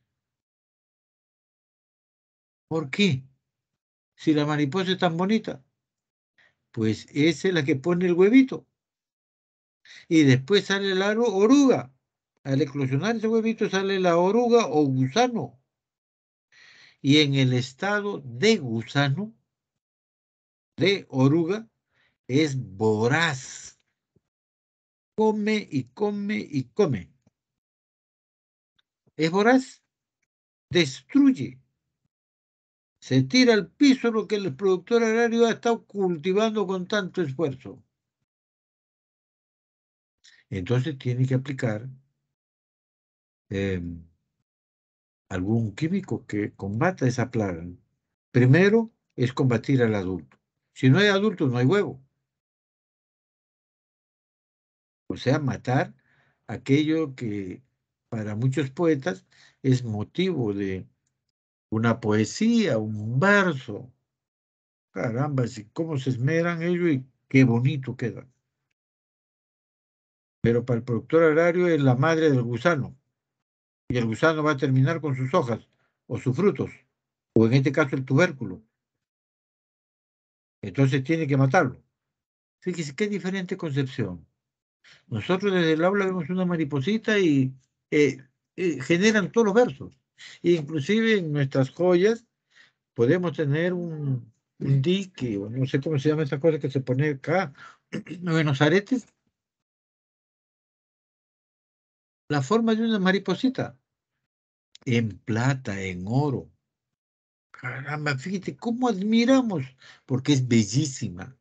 ¿Por qué? Si la mariposa es tan bonita. Pues esa es la que pone el huevito. Y después sale la oruga. Al eclosionar ese huevito sale la oruga o gusano y en el estado de gusano, de oruga, es voraz. Come y come y come. Es voraz. Destruye. Se tira al piso lo que el productor agrario ha estado cultivando con tanto esfuerzo. Entonces tiene que aplicar em, algún químico que combata esa plaga. Primero es combatir al adulto. Si no hay adulto, no hay huevo. O sea, matar aquello que para muchos poetas es motivo de una poesía, un verso. Caramba, si cómo se esmeran ellos y qué bonito queda. Pero para el productor agrario es la madre del gusano y el gusano va a terminar con sus hojas o sus frutos, o en este caso el tubérculo. Entonces tiene que matarlo. Fíjese qué diferente concepción. Nosotros desde el aula vemos una mariposita y eh, eh, generan todos los versos. E inclusive en nuestras joyas podemos tener un, dique, o no sé cómo se llama esa cosa que se pone acá, en los aretes, la forma de una mariposita. En plata, en oro. Caramba, fíjate cómo admiramos, porque es bellísima.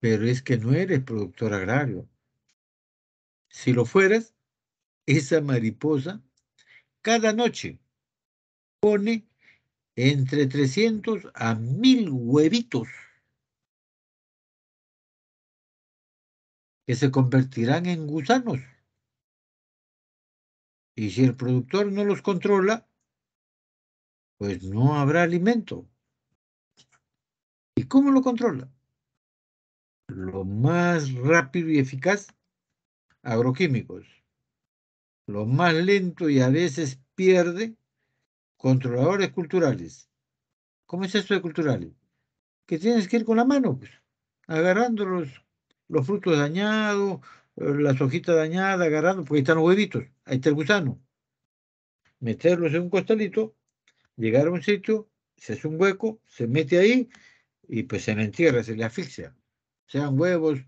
Pero es que no eres productor agrario. Si lo fueras, esa mariposa cada noche pone entre 300 a 1000 huevitos. que se convertirán en gusanos. Y si el productor no los controla, pues no habrá alimento. ¿Y cómo lo controla? Lo más rápido y eficaz, agroquímicos. Lo más lento y a veces pierde, controladores culturales. ¿Cómo es esto de culturales? Que tienes que ir con la mano, pues, agarrándolos los frutos dañados, eh, las hojitas dañadas, agarrando, porque ahí están los huevitos, ahí está el gusano. Meterlos en un costalito, llegar a un sitio, se hace un hueco, se mete ahí y pues se le entierra, se le asfixia. Sean huevos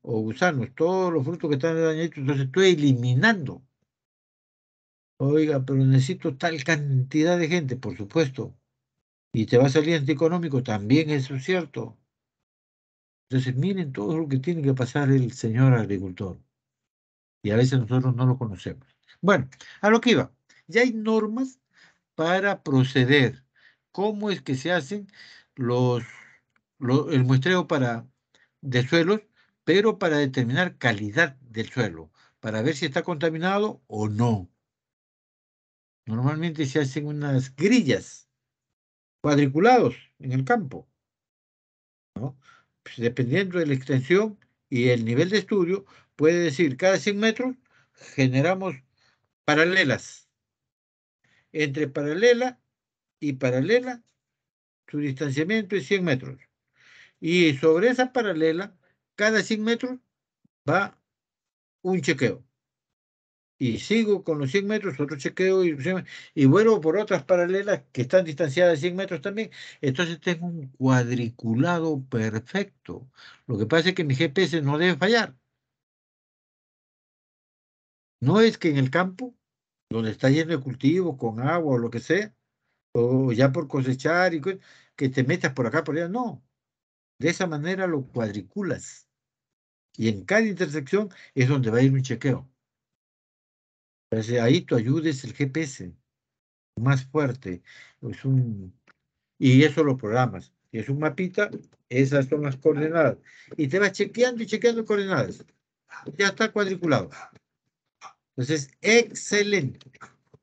o gusanos, todos los frutos que están dañados, entonces estoy eliminando. Oiga, pero necesito tal cantidad de gente, por supuesto. Y te va a salir económico, también eso es cierto. Entonces, miren todo lo que tiene que pasar el señor agricultor. Y a veces nosotros no lo conocemos. Bueno, a lo que iba. Ya hay normas para proceder. ¿Cómo es que se hacen los, los el muestreo para, de suelos, pero para determinar calidad del suelo, para ver si está contaminado o no? Normalmente se hacen unas grillas, cuadriculados en el campo. ¿no? Pues, dependiendo de la extensión y el nivel de estudio, puede decir cada 100 metros generamos paralelas. Entre paralela y paralela, su distanciamiento es 100 metros. Y sobre esa paralela, cada 100 metros va un chequeo y sigo con los 100 metros, otro chequeo y, vuelvo por otras paralelas que están distanciadas de 100 metros también. Entonces tengo este un cuadriculado perfecto. Lo que pasa es que mi GPS no debe fallar. No es que en el campo, donde está lleno de cultivo, con agua o lo que sea, o ya por cosechar, y que te metas por acá, por allá, no. De esa manera lo cuadriculas. Y en cada intersección es donde va a ir un chequeo. Entonces, ahí tú ayudes el GPS, más fuerte. Es un, y eso lo programas. Y es un mapita, esas son las coordenadas. Y te vas chequeando y chequeando coordenadas. Ya está cuadriculado. Entonces, excelente.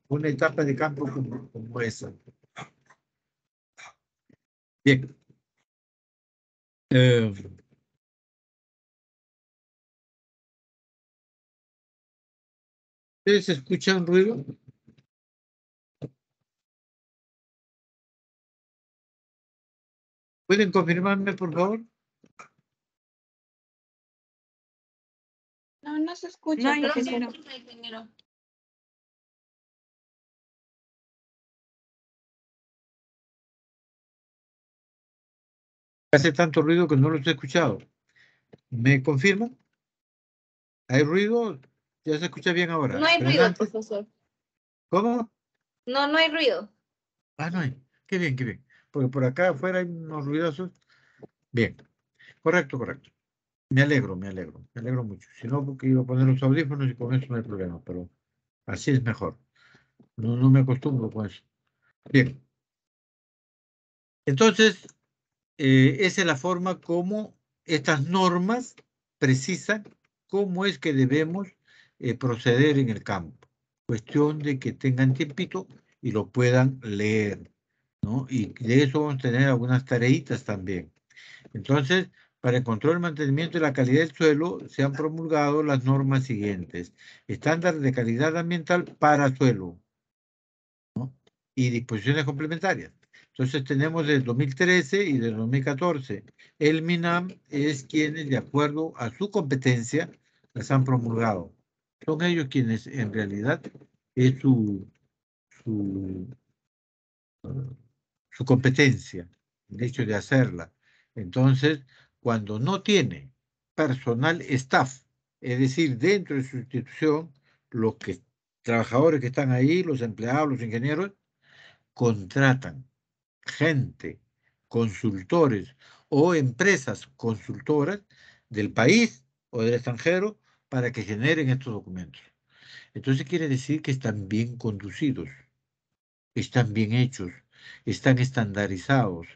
Una etapa de campo como, esa. Bien. Eh, ¿Ustedes escuchan ruido? ¿Pueden confirmarme, por favor? No, no se escucha, no, Hace tanto ruido que no lo he escuchado. ¿Me confirman? ¿Hay ruido? Ya se escucha bien ahora. No hay ruido, profesor. ¿Cómo? No, no hay ruido. Ah, no hay. Qué bien, qué bien. Porque por acá afuera hay unos ruidosos. Bien. Correcto, correcto. Me alegro, me alegro. Me alegro mucho. Si no, porque iba a poner los audífonos y con eso no hay problema, pero así es mejor. No, me acostumbro con eso. Bien. Entonces, eh, esa es la forma como estas normas precisan cómo es que debemos eh, proceder en el campo. Cuestión de que tengan tiempito y lo puedan leer, ¿no? Y de eso vamos a tener algunas tareitas también. Entonces, para el control, y mantenimiento y la calidad del suelo, se han promulgado las normas siguientes. Estándar de calidad ambiental para suelo y disposiciones complementarias. Entonces tenemos del 2013 y del 2014. El MINAM es quienes, de acuerdo a su competencia, las han promulgado. Son ellos quienes en realidad es su, eh, su, competencia, el hecho de hacerla. Entonces, cuando no tiene personal staff, es decir, dentro de su institución, los que, trabajadores que están ahí, los empleados, los ingenieros, contratan gente, consultores o empresas consultoras del país o del extranjero para que generen estos documentos. Entonces quiere decir que están bien conducidos, están bien hechos, están estandarizados,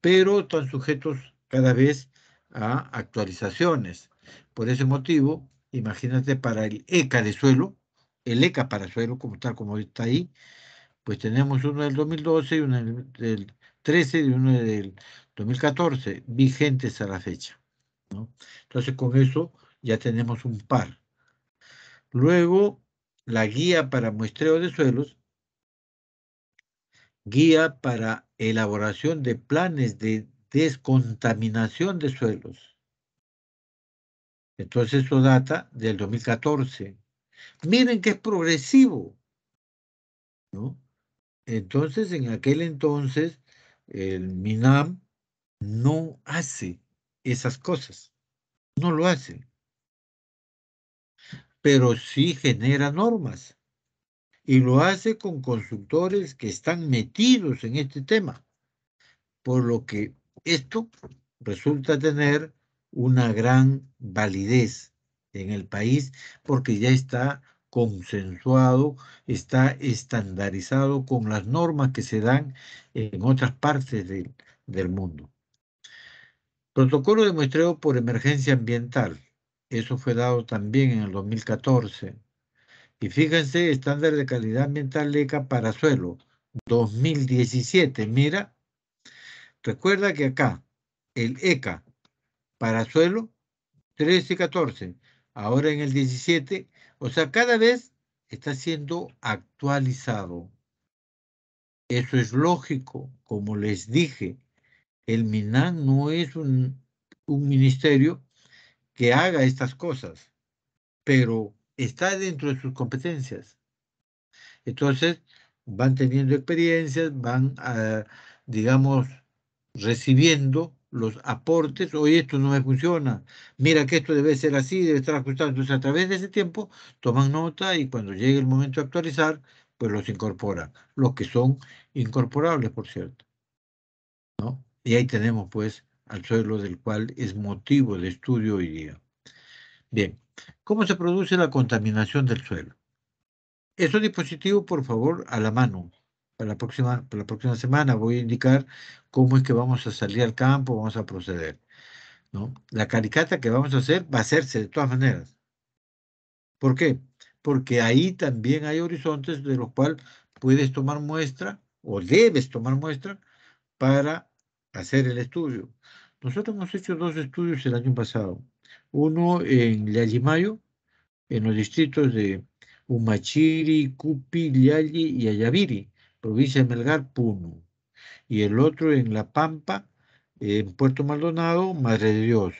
pero están sujetos cada vez a actualizaciones. Por ese motivo, imagínate para el ECA de suelo, el ECA para suelo, como tal como está ahí, pues tenemos uno del 2012 uno del 13 y uno del 2014, vigentes a la fecha. ¿no? Entonces, con eso ya tenemos un par. Luego, la guía para muestreo de suelos, guía para elaboración de planes de descontaminación de suelos. Entonces, eso data del 2014. Miren que es progresivo. ¿no? Entonces, en aquel entonces, el MINAM no hace esas cosas. No lo hace pero sí genera normas. Y lo hace con consultores que están metidos en este tema. Por lo que esto resulta tener una gran validez en el país porque ya está consensuado, está estandarizado con las normas que se dan en otras partes del mundo. Protocolo de muestreo por emergencia ambiental. Eso fue dado también en el 2014. Y fíjense, estándar de calidad ambiental ECA para suelo, 2017. Mira, recuerda que acá, el ECA para suelo, 13 y 14. Ahora en el 17, o sea, cada vez está siendo actualizado. Eso es lógico, como les dije, el MINAN no es un, un ministerio que haga estas cosas, pero está dentro de sus competencias. Entonces, van teniendo experiencias, van, a, ah, digamos, recibiendo los aportes, oye, esto no me funciona, mira que esto debe ser así, debe estar ajustado. Entonces, a través de ese tiempo, toman nota y cuando llegue el momento de actualizar, pues los incorporan, los que son incorporables, por cierto. ¿no? Y ahí tenemos, pues, al suelo del cual es motivo de estudio hoy día. Bien, ¿cómo se produce la contaminación del suelo? un dispositivo por favor, a la mano. Para la, próxima, la próxima semana voy a indicar cómo es que vamos a salir al campo, vamos a proceder. ¿no? La caricata que vamos a hacer va a hacerse de todas maneras. ¿Por qué? Porque ahí también hay horizontes de los cuales puedes tomar muestra o debes tomar muestra para hacer el estudio. Nosotros hemos hecho dos estudios el año pasado. Uno en Llallimayo, en los distritos de Humachiri, Cupi, Llalli y Ayaviri, provincia de Melgar, Puno. Y el otro en La Pampa, en Puerto Maldonado, Madre de Dios.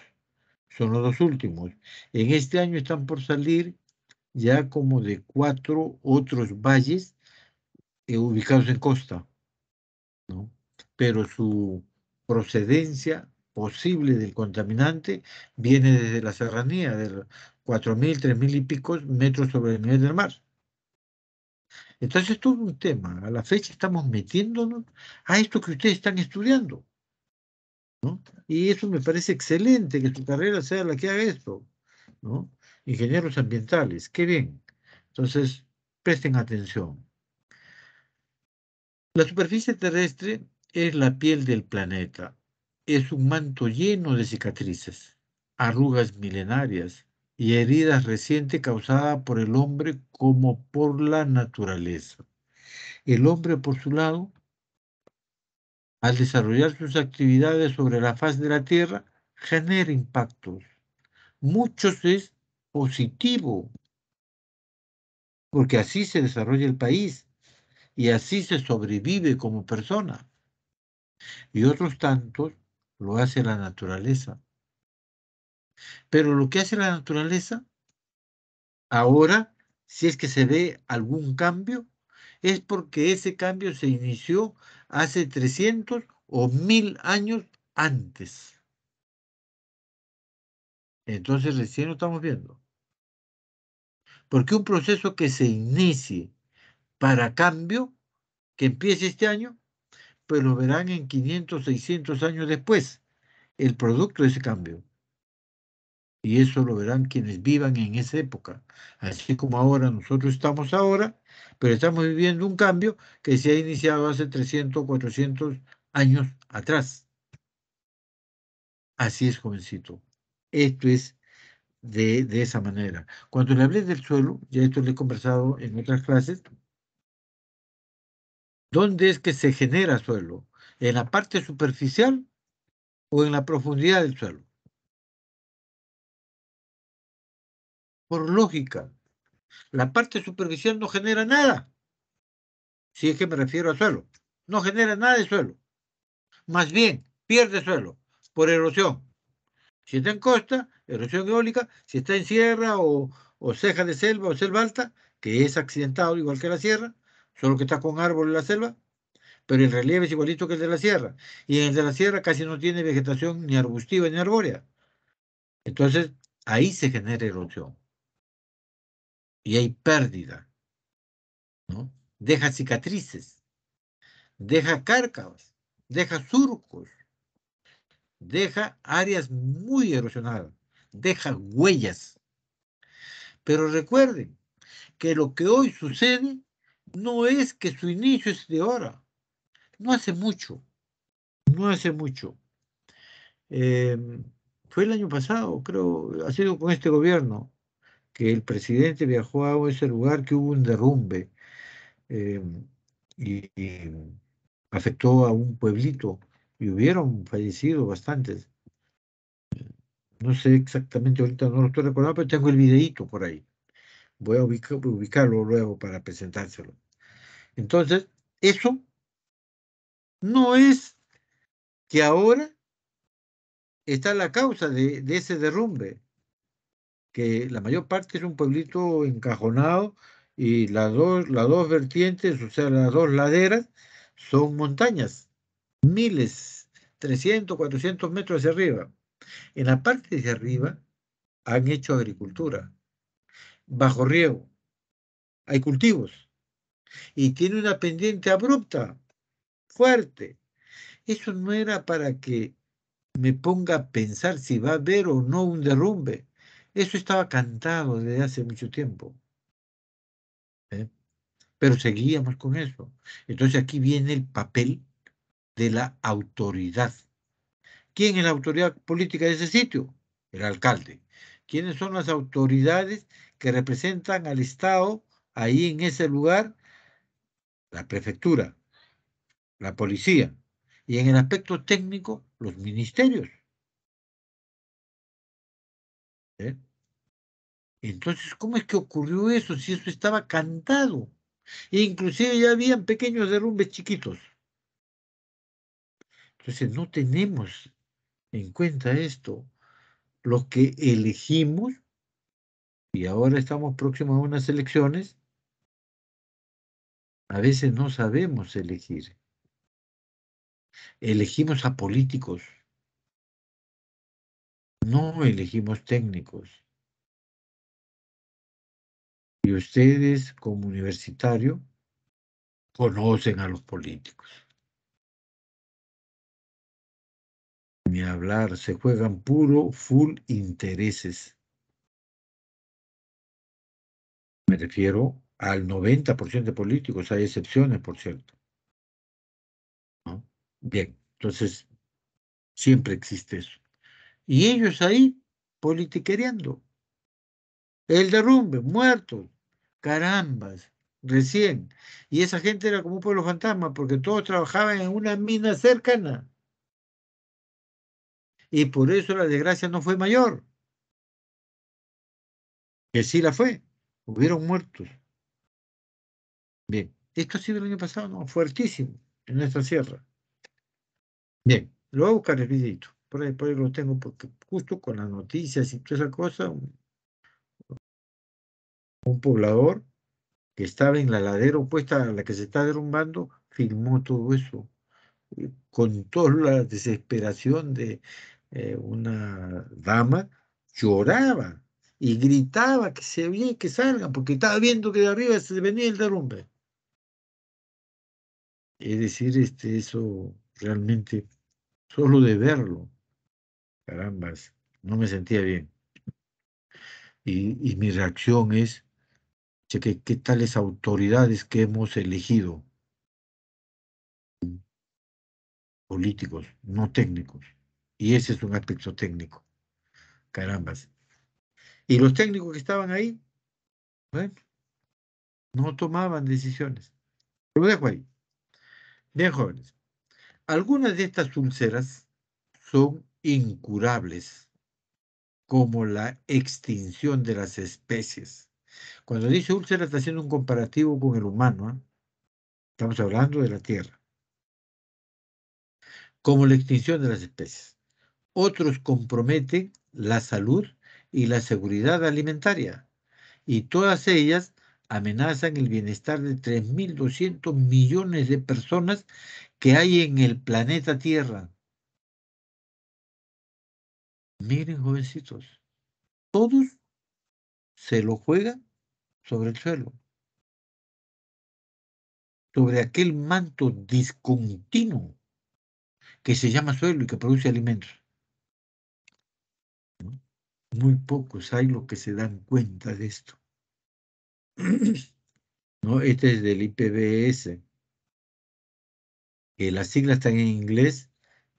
Son los dos últimos. En este año están por salir ya como de cuatro otros valles eh, ubicados en costa, Pero su procedencia posible del contaminante viene desde la serranía, de 4.000, 3.000 y pico metros sobre el nivel del mar. Entonces, todo un tema. A la fecha estamos metiéndonos a esto que ustedes están estudiando. Y eso me parece excelente, que su carrera sea la que haga esto. ¿no? Ingenieros ambientales, qué bien. Entonces, presten atención. La superficie terrestre es la piel del planeta es un manto lleno de cicatrices, arrugas milenarias y heridas recientes causadas por el hombre como por la naturaleza. El hombre, por su lado, al desarrollar sus actividades sobre la faz de la Tierra, genera impactos. Muchos es positivo, porque así se desarrolla el país y así se sobrevive como persona. Y otros tantos lo hace la naturaleza. Pero lo que hace la naturaleza, ahora, si es que se ve algún cambio, es porque ese cambio se inició hace 300 o 1000 años antes. Entonces recién lo estamos viendo. Porque un proceso que se inicie para cambio, que empiece este año, pero pues lo verán en 500, 600 años después, el producto de ese cambio. Y eso lo verán quienes vivan en esa época. Así como ahora nosotros estamos ahora, pero estamos viviendo un cambio que se ha iniciado hace 300, 400 años atrás. Así es, jovencito. Esto es de, de esa manera. Cuando le hablé del suelo, ya esto lo he conversado en otras clases, ¿Dónde es que se genera suelo? ¿En la parte superficial o en la profundidad del suelo? Por lógica, la parte superficial no genera nada. Si es que me refiero a suelo. No genera nada de suelo. Más bien, pierde suelo por erosión. Si está en costa, erosión eólica. Si está en sierra o, o ceja de selva o selva alta, que es accidentado igual que la sierra, solo que está con árboles la selva, pero el relieve es igualito que el de la sierra. Y en el de la sierra casi no tiene vegetación ni arbustiva ni arbórea. Entonces, ahí se genera erosión. Y hay pérdida. ¿no? Deja cicatrices, deja cárcavas, deja surcos, deja áreas muy erosionadas, deja huellas. Pero recuerden que lo que hoy sucede no es que su inicio es de ahora, no hace mucho, no hace mucho. Em, fue el año pasado, creo, ha sido con este gobierno, que el presidente viajó a ese lugar que hubo un derrumbe em, y, afectó a un pueblito y hubieron fallecido bastantes. No sé exactamente, ahorita no lo estoy recordando, pero tengo el videíto por ahí. Voy a ubicarlo luego para presentárselo. Entonces, eso no es que ahora está la causa de, ese derrumbe, que la mayor parte es un pueblito encajonado y las dos, las dos vertientes, o sea, las dos laderas, son montañas, miles, 300, 400 metros hacia arriba. En la parte de arriba han hecho agricultura bajo riego. Hay cultivos. Y tiene una pendiente abrupta, fuerte. Eso no era para que me ponga a pensar si va a haber o no un derrumbe. Eso estaba cantado desde hace mucho tiempo. ¿Eh? Pero seguíamos con eso. Entonces aquí viene el papel de la autoridad. ¿Quién es la autoridad política de ese sitio? El alcalde. ¿Quiénes son las autoridades que representan al Estado ahí en ese lugar, la prefectura, la policía, y en el aspecto técnico, los ministerios. ¿Eh? Entonces, ¿cómo es que ocurrió eso si eso estaba cantado? Inclusive ya habían pequeños derrumbes chiquitos. Entonces, no tenemos en cuenta esto. los que elegimos y ahora estamos próximos a unas elecciones, a veces no sabemos elegir. Elegimos a políticos, no elegimos técnicos. Y ustedes como universitario conocen a los políticos. Ni hablar, se juegan puro, full intereses. Me refiero al 90% de políticos, hay excepciones, por cierto. Bien, entonces siempre existe eso. Y ellos ahí politiquereando. El derrumbe, muertos, carambas, recién. Y esa gente era como un pueblo fantasma porque todos trabajaban en una mina cercana. Y por eso la desgracia no fue mayor. Que sí la fue hubieron muertos. Bien, esto ha sido el año pasado, no, fuertísimo en esta sierra. Bien, lo voy a buscar el videito. Por ahí, por ahí lo tengo, porque justo con las noticias y toda esa cosa, un, poblador que estaba en la ladera opuesta a la que se está derrumbando, filmó todo eso, eh, con toda la desesperación de eh, una dama, lloraba y gritaba que se bien, que salgan, porque estaba viendo que de arriba se venía el derrumbe. Es decir, este, eso realmente, solo de verlo, carambas, no me sentía bien. Y, mi reacción es, cheque, ¿qué tales autoridades que hemos elegido? Políticos, no técnicos. Y ese es un aspecto técnico. Carambas, y los técnicos que estaban ahí no tomaban decisiones. Lo dejo ahí. Bien, jóvenes. Algunas de estas úlceras son incurables, como la extinción de las especies. Cuando dice úlcera está haciendo un comparativo con el humano. ¿eh? Estamos hablando de la Tierra. Como la extinción de las especies. Otros comprometen la salud y la seguridad alimentaria, y todas ellas amenazan el bienestar de 3.200 millones de personas que hay en el planeta Tierra. Miren, jovencitos, todos se lo juegan sobre el suelo, sobre aquel manto discontinuo que se llama suelo y que produce alimentos. Muy pocos hay los que se dan cuenta de esto. ¿No? Este es del IPBS. las siglas están en inglés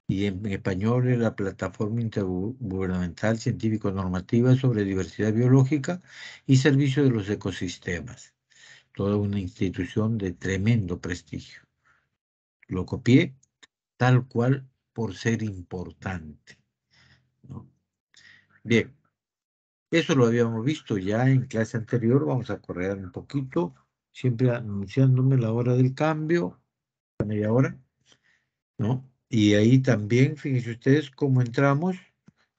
y en español es la Plataforma Intergubernamental Científico-Normativa sobre Diversidad Biológica y Servicio de los Ecosistemas. Toda una institución de tremendo prestigio. Lo copié tal cual por ser importante. Bien. Eso lo habíamos visto ya en clase anterior, vamos a correr un poquito, siempre anunciándome la hora del cambio, a media hora, ¿no? Y ahí también, fíjense ustedes cómo entramos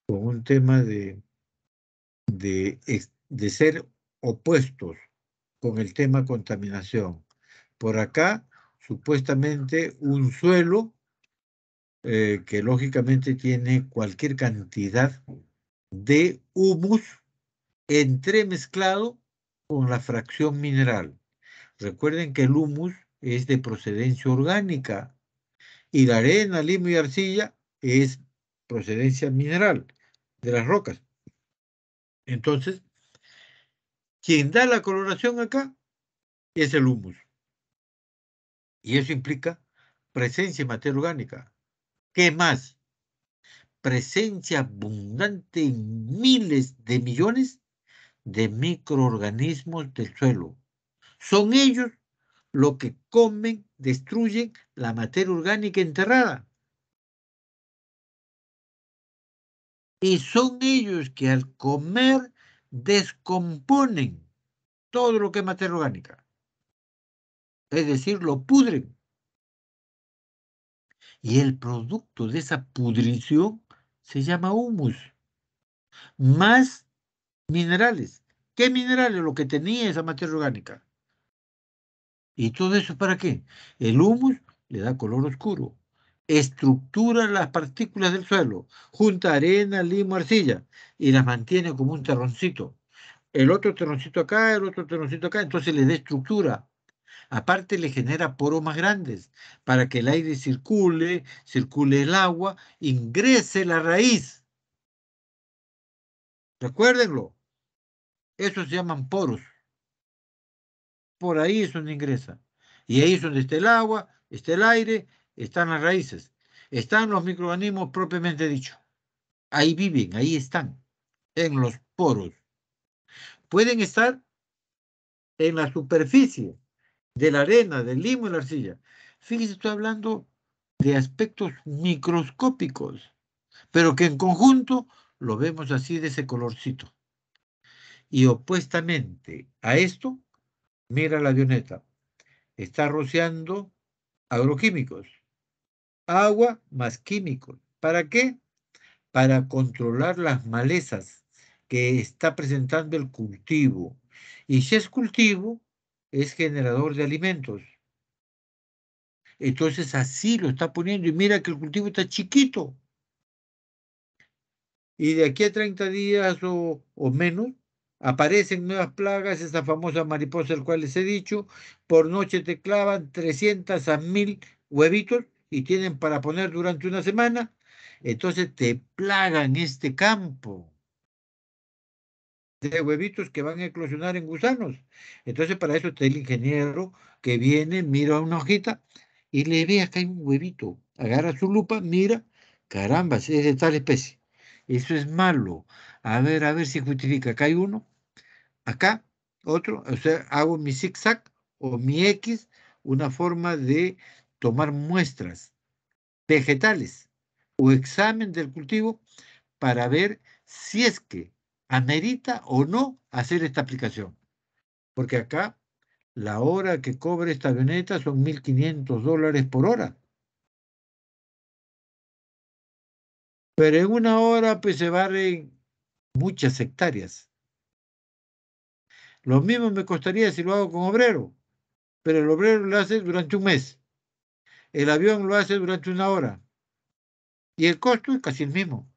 con un tema de, de, ser opuestos con el tema contaminación. Por acá, supuestamente, un suelo eh, que lógicamente tiene cualquier cantidad de humus entremezclado con la fracción mineral. Recuerden que el humus es de procedencia orgánica y la arena, limo y arcilla es procedencia mineral de las rocas. Entonces, quien da la coloración acá es el humus. Y eso implica presencia de materia orgánica. ¿Qué más? Presencia abundante en miles de millones de microorganismos del suelo. Son ellos los que comen, destruyen la materia orgánica enterrada. Y son ellos que al comer descomponen todo lo que es materia orgánica. Es decir, lo pudren. Y el producto de esa pudrición se llama humus, más minerales. ¿Qué minerales? Lo que tenía esa materia orgánica. ¿Y todo eso para qué? El humus le da color oscuro. Estructura las partículas del suelo, junta arena, limo, arcilla y las mantiene como un terroncito. El otro terroncito acá, el otro terroncito acá, entonces le da estructura. Aparte le genera poros más grandes para que el aire circule, circule el agua, ingrese la raíz. Recuérdenlo. Esos se llaman poros. Por ahí es donde ingresa. Y ahí es donde está el agua, está el aire, están las raíces. Están los microorganismos propiamente dicho. Ahí viven, ahí están, en los poros. Pueden estar en la superficie de la arena, del limo y la arcilla. Fíjense, estoy hablando de aspectos microscópicos, pero que en conjunto lo vemos así de ese colorcito. Y opuestamente a esto, mira la avioneta. Está rociando agroquímicos. Agua más químicos. ¿Para qué? Para controlar las malezas que está presentando el cultivo. Y si es cultivo, es generador de alimentos. Entonces así lo está poniendo y mira que el cultivo está chiquito. Y de aquí a 30 días o, o menos, Aparecen nuevas plagas, esa famosa mariposa del cual les he dicho. Por noche te clavan 300 a 1000 huevitos y tienen para poner durante una semana. Entonces te plagan este campo de huevitos que van a eclosionar en gusanos. Entonces para eso está el ingeniero que viene, mira una hojita y le ve acá hay un huevito. Agarra su lupa, mira, caramba, es de tal especie. Eso es malo. A ver, a ver si justifica. Acá hay uno acá, otro, o sea, hago mi zigzag o mi X, una forma de tomar muestras vegetales o examen del cultivo para ver si es que amerita o no hacer esta aplicación. Porque acá la hora que cobra esta avioneta son 1.500 dólares por hora. Pero en una hora pues se barren muchas hectáreas. Lo mismo me costaría si lo hago con obrero, pero el obrero lo hace durante un mes. El avión lo hace durante una hora. Y el costo es casi el mismo.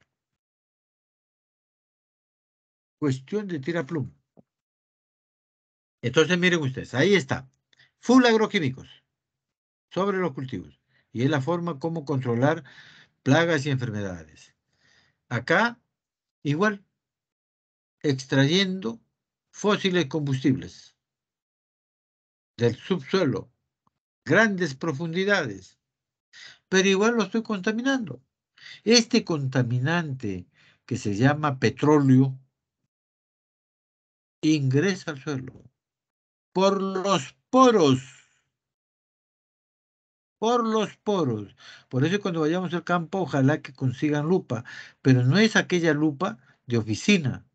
Cuestión de tira pluma. Entonces, miren ustedes, ahí está. Full agroquímicos sobre los cultivos. Y es la forma como controlar plagas y enfermedades. Acá, igual, extrayendo fósiles combustibles del subsuelo, grandes profundidades, pero igual lo estoy contaminando. Este contaminante que se llama petróleo ingresa al suelo por los poros. Por los poros. Por eso cuando vayamos al campo, ojalá que consigan lupa, pero no es aquella lupa de oficina,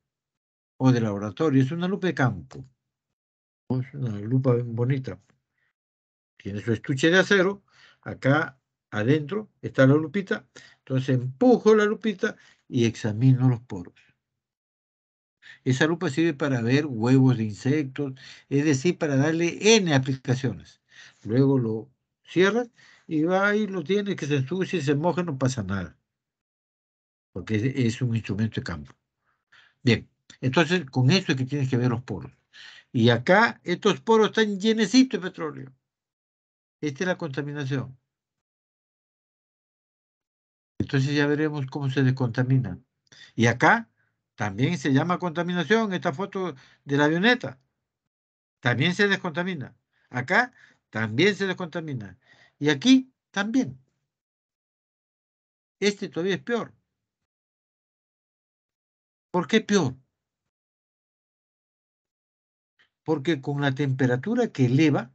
o de laboratorio. Es una lupa de campo. Es una lupa bonita. Tiene su estuche de acero. Acá adentro está la lupita. Entonces empujo la lupita y examino los poros. Esa lupa sirve para ver huevos de insectos, es decir, para darle N aplicaciones. Luego lo cierras y va y lo tienes, que se y se moja, no pasa nada. Porque es un instrumento de campo. Bien. Entonces, con eso es que tienes que ver los poros. Y acá estos poros están llenecitos de petróleo. Esta es la contaminación. Entonces ya veremos cómo se descontamina. Y acá también se llama contaminación esta foto de la avioneta. También se descontamina. Acá también se descontamina. Y aquí también. Este todavía es peor. ¿Por qué peor? porque con la temperatura que eleva,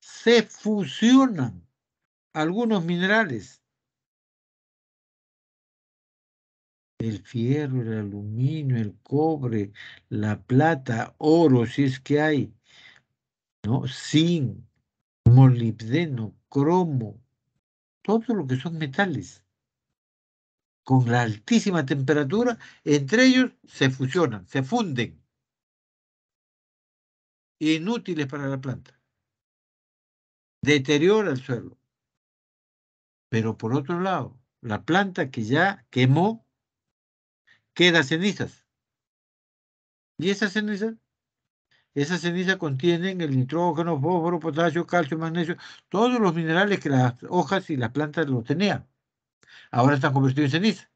se fusionan algunos minerales. El fierro, el aluminio, el cobre, la plata, oro, si es que hay, ¿no? Zinc, molibdeno, cromo, todo lo que son metales. Con la altísima temperatura, entre ellos se fusionan, se funden inútiles para la planta. Deteriora el suelo. Pero por otro lado, la planta que ya quemó queda cenizas. ¿Y esa cenizas? Esas cenizas contienen el nitrógeno, fósforo, potasio, calcio, magnesio, todos los minerales que las hojas y las plantas lo tenían. Ahora están convertidos en ceniza.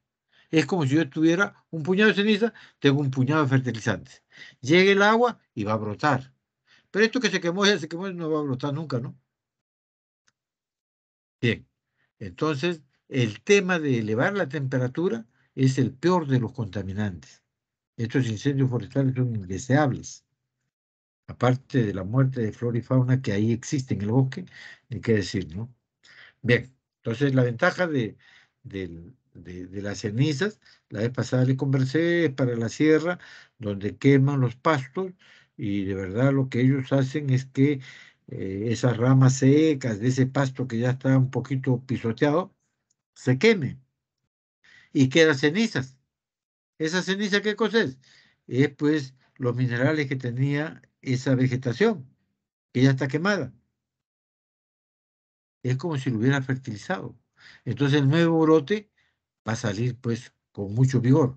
Es como si yo tuviera un puñado de ceniza, tengo un puñado de fertilizantes. Llega el agua y va a brotar. Pero esto que se quemó, ya se quemó no va a brotar nunca, ¿no? Bien, entonces el tema de elevar la temperatura es el peor de los contaminantes. Estos incendios forestales son indeseables. Aparte de la muerte de flora y fauna que ahí existe en el bosque, hay que decir, ¿no? Bien, entonces la ventaja de, de, las cenizas, la vez pasada le conversé, para la sierra, donde queman los pastos, y de verdad lo que ellos hacen es que eh, esas ramas secas de ese pasto que ya está un poquito pisoteado se queme y quedan cenizas. ¿Esa ceniza qué cosa es? Es pues los minerales que tenía esa vegetación que ya está quemada. Es como si lo hubiera fertilizado. Entonces el nuevo brote va a salir pues con mucho vigor.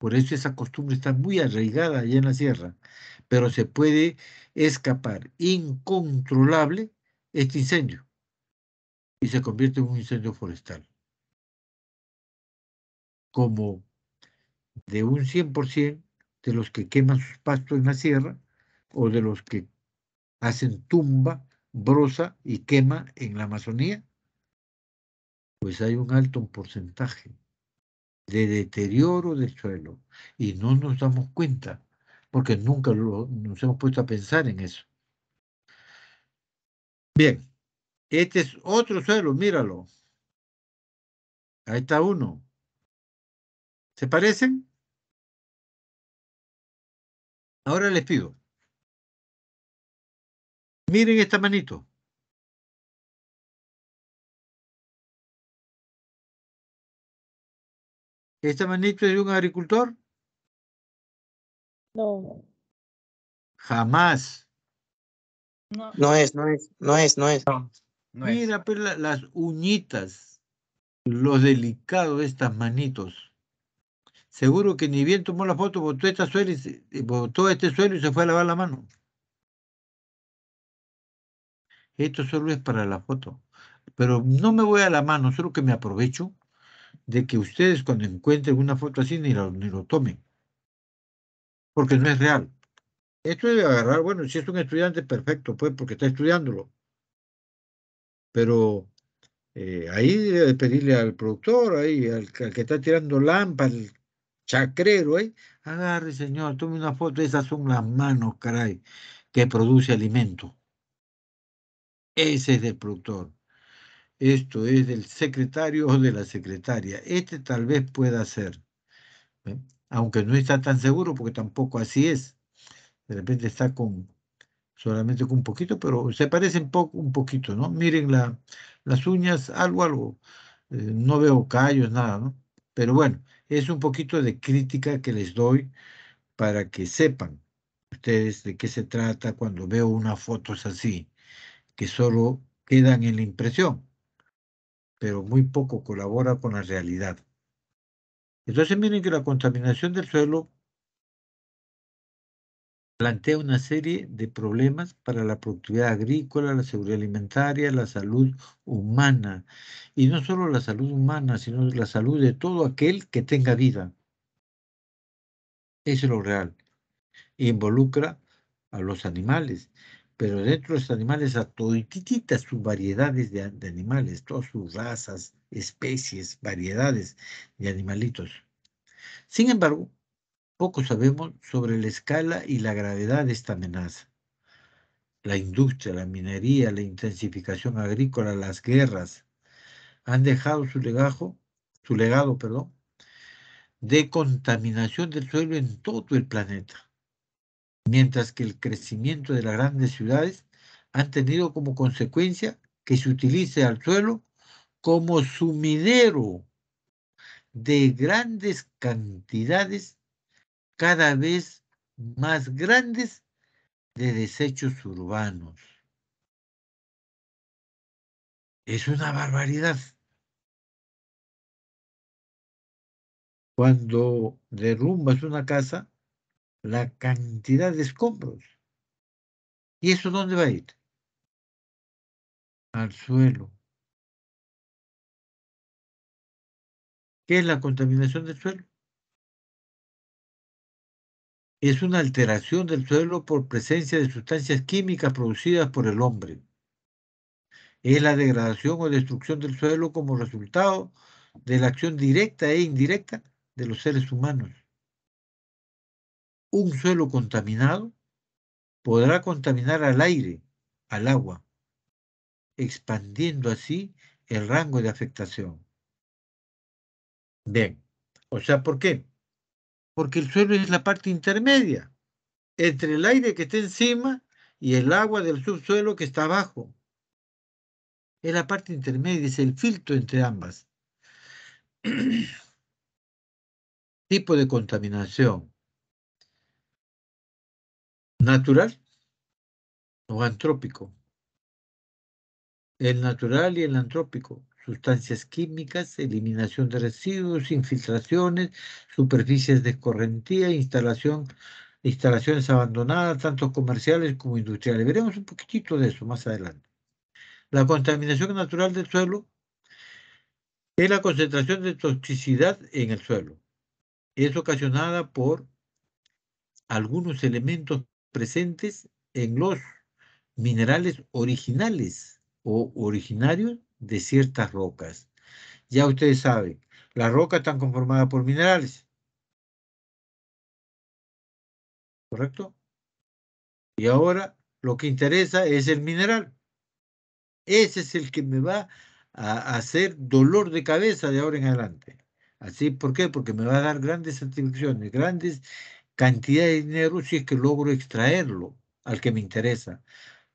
Por eso esa costumbre está muy arraigada allá en la sierra. Pero se puede escapar incontrolable este incendio y se convierte en un incendio forestal. Como de un 100% de los que queman sus pastos en la sierra o de los que hacen tumba, brosa y quema en la Amazonía, pues hay un alto porcentaje de deterioro del suelo y no nos damos cuenta porque nunca nos hemos puesto a pensar en eso. Bien, este es otro suelo, míralo. Ahí está uno. ¿Se parecen? Ahora les pido. Miren esta manito. ¿Esta manito es de un agricultor? No. Jamás. No. no es, no es, no es, no es. Mira, Pero las uñitas, lo delicado de estas manitos. Seguro que ni bien tomó la foto, botó, esta suelo y botó este suelo y se fue a lavar la mano. Esto solo es para la foto. Pero no me voy a la mano, solo que me aprovecho de que ustedes cuando encuentren una foto así ni lo, tomen, porque no es real. Esto debe agarrar, bueno, si es un estudiante, perfecto, pues, porque está estudiándolo. Pero eh, ahí debe pedirle al productor, ahí, al, que está tirando lámpara, el chacrero, ahí, agarre, señor, tome una foto, esas son las manos, caray, que produce alimento. Ese es el productor esto es del secretario o de la secretaria. Este tal vez pueda ser, ¿eh? aunque no está tan seguro porque tampoco así es. De repente está con solamente con un poquito, pero se parecen poco, un poquito, ¿no? Miren las uñas, algo, algo. Eh, no veo callos, nada, ¿no? Pero bueno, es un poquito de crítica que les doy para que sepan ustedes de qué se trata cuando veo unas fotos así, que solo quedan en la impresión pero muy poco colabora con la realidad. Entonces miren que la contaminación del suelo plantea una serie de problemas para la productividad agrícola, la seguridad alimentaria, la salud humana. Y no solo la salud humana, sino la salud de todo aquel que tenga vida. Eso es lo real. Involucra a los animales, pero dentro de los animales, a todititas sus variedades de, animales, todas sus razas, especies, variedades de animalitos. Sin embargo, poco sabemos sobre la escala y la gravedad de esta amenaza. La industria, la minería, la intensificación agrícola, las guerras, han dejado su legajo, su legado, perdón, de contaminación del suelo en todo el planeta mientras que el crecimiento de las grandes ciudades han tenido como consecuencia que se utilice al suelo como sumidero de grandes cantidades cada vez más grandes de desechos urbanos. Es una barbaridad. Cuando derrumbas una casa, la cantidad de escombros. ¿Y eso dónde va a ir? Al suelo. ¿Qué es la contaminación del suelo? Es una alteración del suelo por presencia de sustancias químicas producidas por el hombre. Es la degradación o destrucción del suelo como resultado de la acción directa e indirecta de los seres humanos un suelo contaminado podrá contaminar al aire, al agua, expandiendo así el rango de afectación. Bien, o sea, ¿por qué? Porque el suelo es la parte intermedia entre el aire que está encima y el agua del subsuelo que está abajo. Es la parte intermedia, es el filtro entre ambas. tipo de contaminación natural o antrópico. El natural y el antrópico, sustancias químicas, eliminación de residuos, infiltraciones, superficies de escorrentía, instalación, instalaciones abandonadas, tanto comerciales como industriales. Veremos un poquitito de eso más adelante. La contaminación natural del suelo es la concentración de toxicidad en el suelo. Es ocasionada por algunos elementos presentes en los minerales originales o originarios de ciertas rocas. Ya ustedes saben, las rocas están conformadas por minerales. ¿Correcto? Y ahora lo que interesa es el mineral. Ese es el que me va a hacer dolor de cabeza de ahora en adelante. Así, ¿por qué? Porque me va a dar grandes satisfacciones, grandes cantidad de dinero si es que logro extraerlo al que me interesa.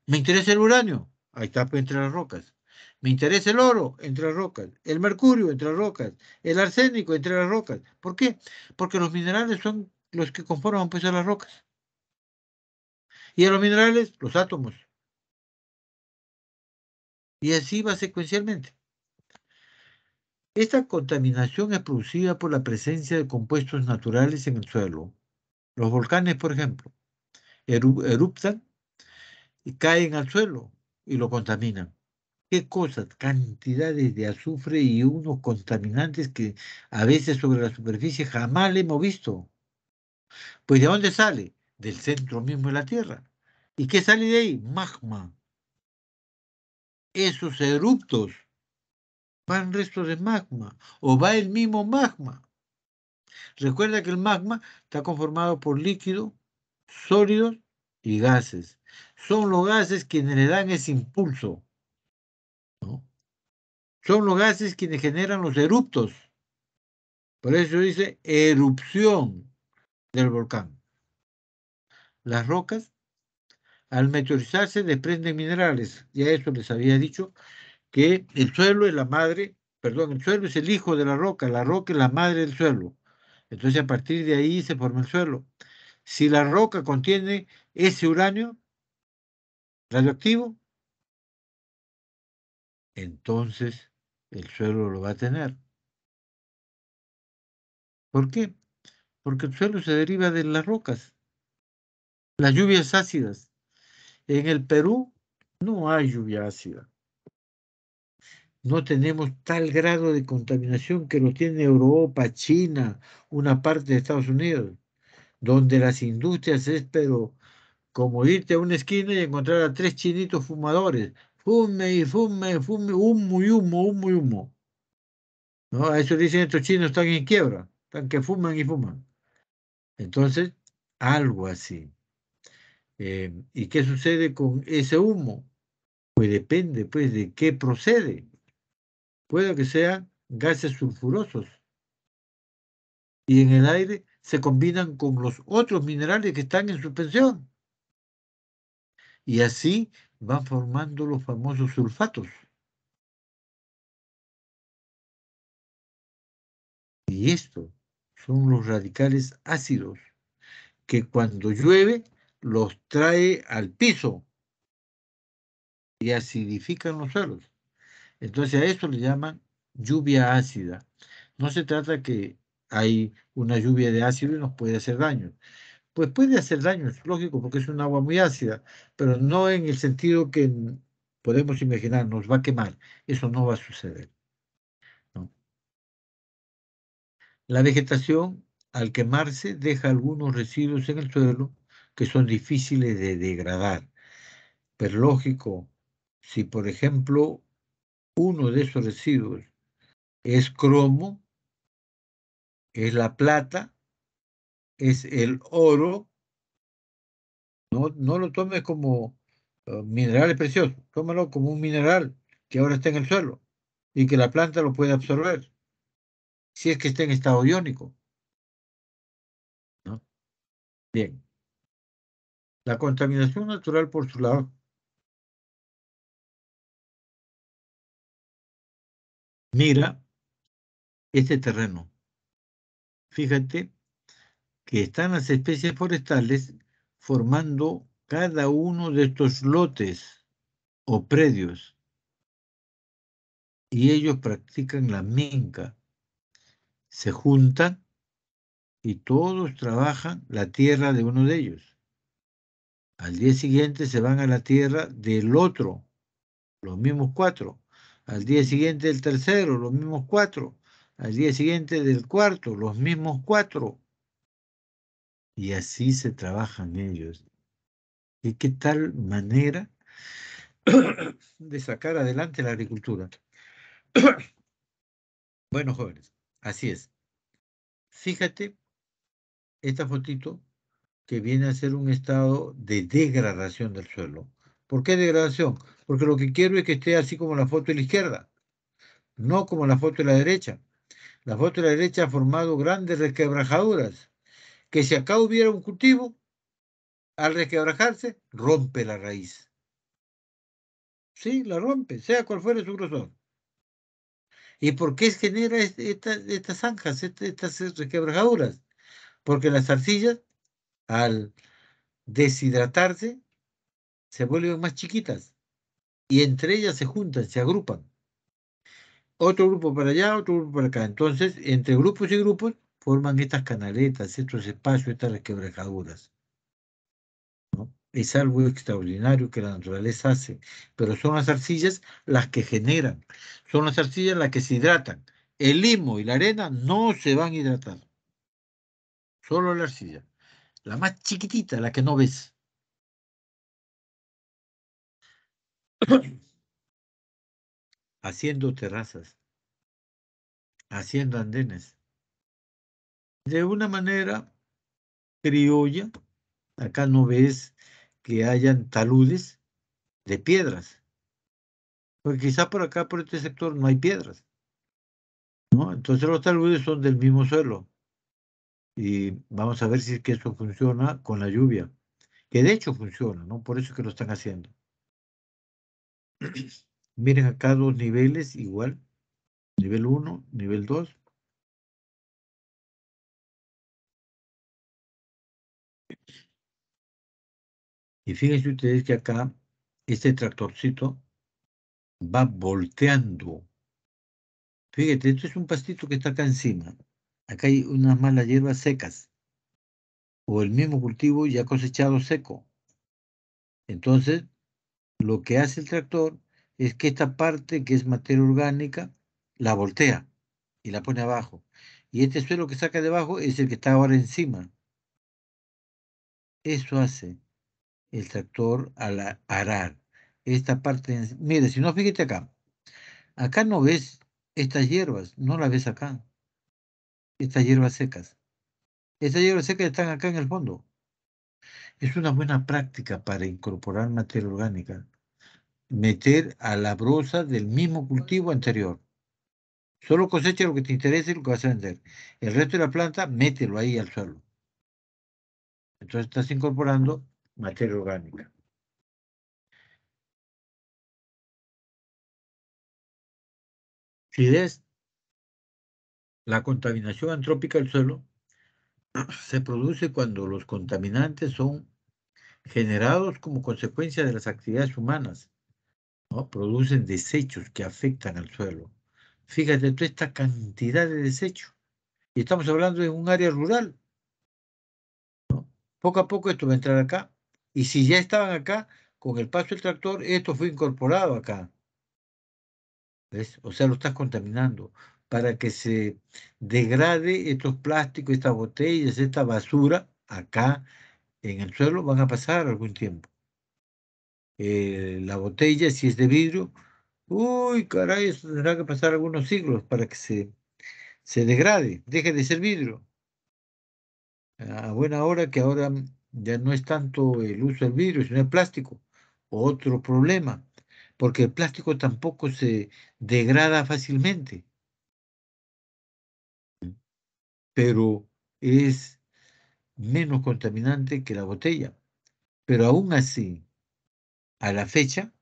Me interesa el uranio, ahí está pues, entre las rocas. Me interesa el oro entre las rocas, el mercurio entre las rocas, el arsénico entre las rocas. ¿Por qué? Porque los minerales son los que conforman pues a las rocas. Y a los minerales, los átomos. Y así va secuencialmente. Esta contaminación es producida por la presencia de compuestos naturales en el suelo, los volcanes, por ejemplo, eruptan y caen al suelo y lo contaminan. ¿Qué cosas? Cantidades de azufre y unos contaminantes que a veces sobre la superficie jamás le hemos visto. Pues ¿de dónde sale? Del centro mismo de la Tierra. ¿Y qué sale de ahí? Magma. Esos eruptos van restos de magma o va el mismo magma. Recuerda que el magma está conformado por líquido, sólidos y gases. Son los gases quienes le dan ese impulso. Son los gases quienes generan los eruptos. Por eso dice erupción del volcán. Las rocas, al meteorizarse, desprenden minerales. Ya eso les había dicho, que el suelo es la madre, perdón, el suelo es el hijo de la roca, la roca es la madre del suelo. Entonces a partir de ahí se forma el suelo. Si la roca contiene ese uranio radioactivo, entonces el suelo lo va a tener. ¿Por qué? Porque el suelo se deriva de las rocas, las lluvias ácidas. En el Perú no hay lluvia ácida no tenemos tal grado de contaminación que lo tiene Europa, China, una parte de Estados Unidos, donde las industrias es, pero como irte a una esquina y encontrar a tres chinitos fumadores, fume y fume, fume, humo y humo, humo y humo. ¿No? A eso dicen estos chinos están en quiebra, están que fuman y fuman. Entonces, algo así. Eh, ¿Y qué sucede con ese humo? Pues depende, pues, de qué procede puede que sean gases sulfurosos. Y en el aire se combinan con los otros minerales que están en suspensión. Y así van formando los famosos sulfatos. Y estos son los radicales ácidos que cuando llueve los trae al piso y acidifican los suelos. Entonces a esto le llaman lluvia ácida. No se trata que hay una lluvia de ácido y nos puede hacer daño. Pues puede hacer daño, es lógico, porque es un agua muy ácida, pero no en el sentido que podemos imaginar, nos va a quemar. Eso no va a suceder. La vegetación, al quemarse, deja algunos residuos en el suelo que son difíciles de degradar. Pero lógico, si por ejemplo uno de esos residuos es cromo, es la plata, es el oro. No, no lo tomes como eh, minerales preciosos, tómalo como un mineral que ahora está en el suelo y que la planta lo puede absorber, si es que está en estado iónico. Bien. La contaminación natural por su lado Mira este terreno. Fíjate que están las especies forestales formando cada uno de estos lotes o predios. Y ellos practican la minca. Se juntan y todos trabajan la tierra de uno de ellos. Al día siguiente se van a la tierra del otro, los mismos cuatro al día siguiente del tercero, los mismos cuatro, al día siguiente del cuarto, los mismos cuatro. Y así se trabajan ellos. ¿Y qué tal manera de sacar adelante la agricultura? Bueno, jóvenes, así es. Fíjate esta fotito que viene a ser un estado de degradación del suelo. ¿Por qué degradación? porque lo que quiero es que esté así como la foto de la izquierda, no como la foto de la derecha. La foto de la derecha ha formado grandes resquebrajaduras, que si acá hubiera un cultivo, al resquebrajarse, rompe la raíz. Sí, la rompe, sea cual fuere su grosor. ¿Y por qué genera este, estas zanjas, este, estas resquebrajaduras? Porque las arcillas, al deshidratarse, se vuelven más chiquitas y entre ellas se juntan, se agrupan. Otro grupo para allá, otro grupo para acá. Entonces, entre grupos y grupos forman estas canaletas, estos espacios, estas quebraduras. Es algo extraordinario que la naturaleza hace, pero son las arcillas las que generan, son las arcillas las que se hidratan. El limo y la arena no se van a hidratar, solo la arcilla, la más chiquitita, la que no ves. haciendo terrazas, haciendo andenes. De una manera criolla, acá no ves que hayan taludes de piedras. Porque quizá por acá, por este sector, no hay piedras. ¿no? Entonces los taludes son del mismo suelo. Y vamos a ver si es que eso funciona con la lluvia. Que de hecho funciona, ¿no? Por eso que lo están haciendo. Miren acá dos niveles igual. Nivel 1, nivel 2. Y fíjense ustedes que acá este tractorcito va volteando. Fíjate, esto es un pastito que está acá encima. Acá hay unas malas hierbas secas. O el mismo cultivo ya cosechado seco. Entonces, lo que hace el tractor es que esta parte que es materia orgánica la voltea y la pone abajo. Y este suelo que saca debajo es el que está ahora encima. Eso hace el tractor la arar. Esta parte, mire, si no, fíjate acá. Acá no ves estas hierbas, no las ves acá. Estas hierbas secas. Estas hierbas secas están acá en el fondo. Es una buena práctica para incorporar materia orgánica. Meter a la brosa del mismo cultivo anterior. Solo cosecha lo que te interese y lo que vas a vender. El resto de la planta, mételo ahí al suelo. Entonces estás incorporando materia orgánica. Si ves la contaminación antrópica del suelo se produce cuando los contaminantes son generados como consecuencia de las actividades humanas. Producen desechos que afectan al suelo. Fíjate toda esta cantidad de desechos. Y estamos hablando de un área rural. Poco a poco esto va a entrar acá. Y si ya estaban acá, con el paso del tractor, esto fue incorporado acá. O sea, lo estás contaminando para que se degrade estos plásticos, estas botellas, esta basura acá en el suelo, van a pasar algún tiempo. Eh, la botella, si es de vidrio, uy, caray, eso tendrá que pasar algunos siglos para que se, se degrade, deje de ser vidrio. A buena hora que ahora ya no es tanto el uso del vidrio, sino el plástico. Otro problema, porque el plástico tampoco se degrada fácilmente pero es menos contaminante que la botella. Pero aún así, a la fecha,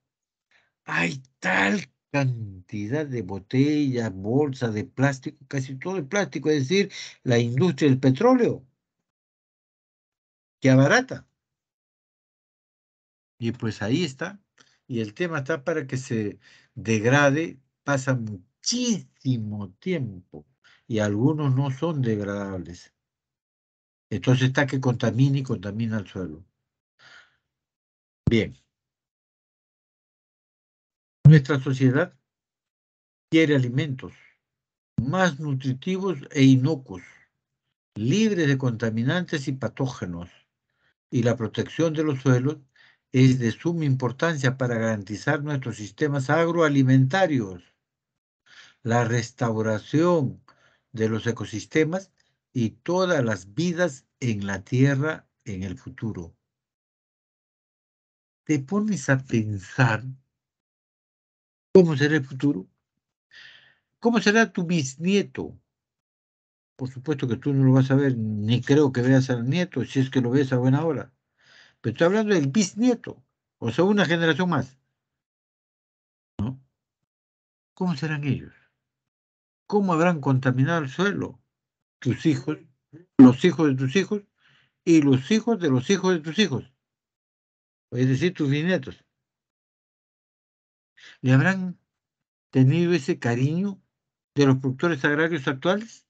hay tal cantidad de botellas, bolsas de plástico, casi todo el plástico, es decir, la industria del petróleo, que abarata. Y pues ahí está. Y el tema está para que se degrade, pasa muchísimo tiempo y algunos no son degradables. Entonces está que contamina y contamina el suelo. Bien. Nuestra sociedad quiere alimentos más nutritivos e inocuos, libres de contaminantes y patógenos, y la protección de los suelos es de suma importancia para garantizar nuestros sistemas agroalimentarios. La restauración de los ecosistemas y todas las vidas en la Tierra en el futuro. Te pones a pensar cómo será el futuro, cómo será tu bisnieto. Por supuesto que tú no lo vas a ver, ni creo que veas al nieto, si es que lo ves a buena hora. Pero estoy hablando del bisnieto, o sea, una generación más. ¿No? ¿Cómo serán ellos? cómo habrán contaminado el suelo tus hijos, los hijos de tus hijos y los hijos de los hijos de tus hijos, es decir, tus nietos. ¿Le habrán tenido ese cariño de los productores agrarios actuales?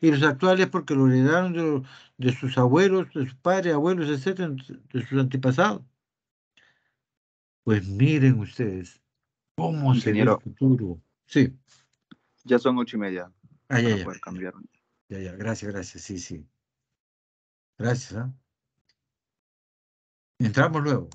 Y los actuales porque lo heredaron de, de sus abuelos, de sus padres, abuelos, etcétera, de sus antepasados. Pues miren ustedes cómo sería el futuro. Sí. Ya son ocho y media. Ah, ya, ya. Ya, gracias, gracias, sí, sí. Gracias, ¿ah? Entramos luego.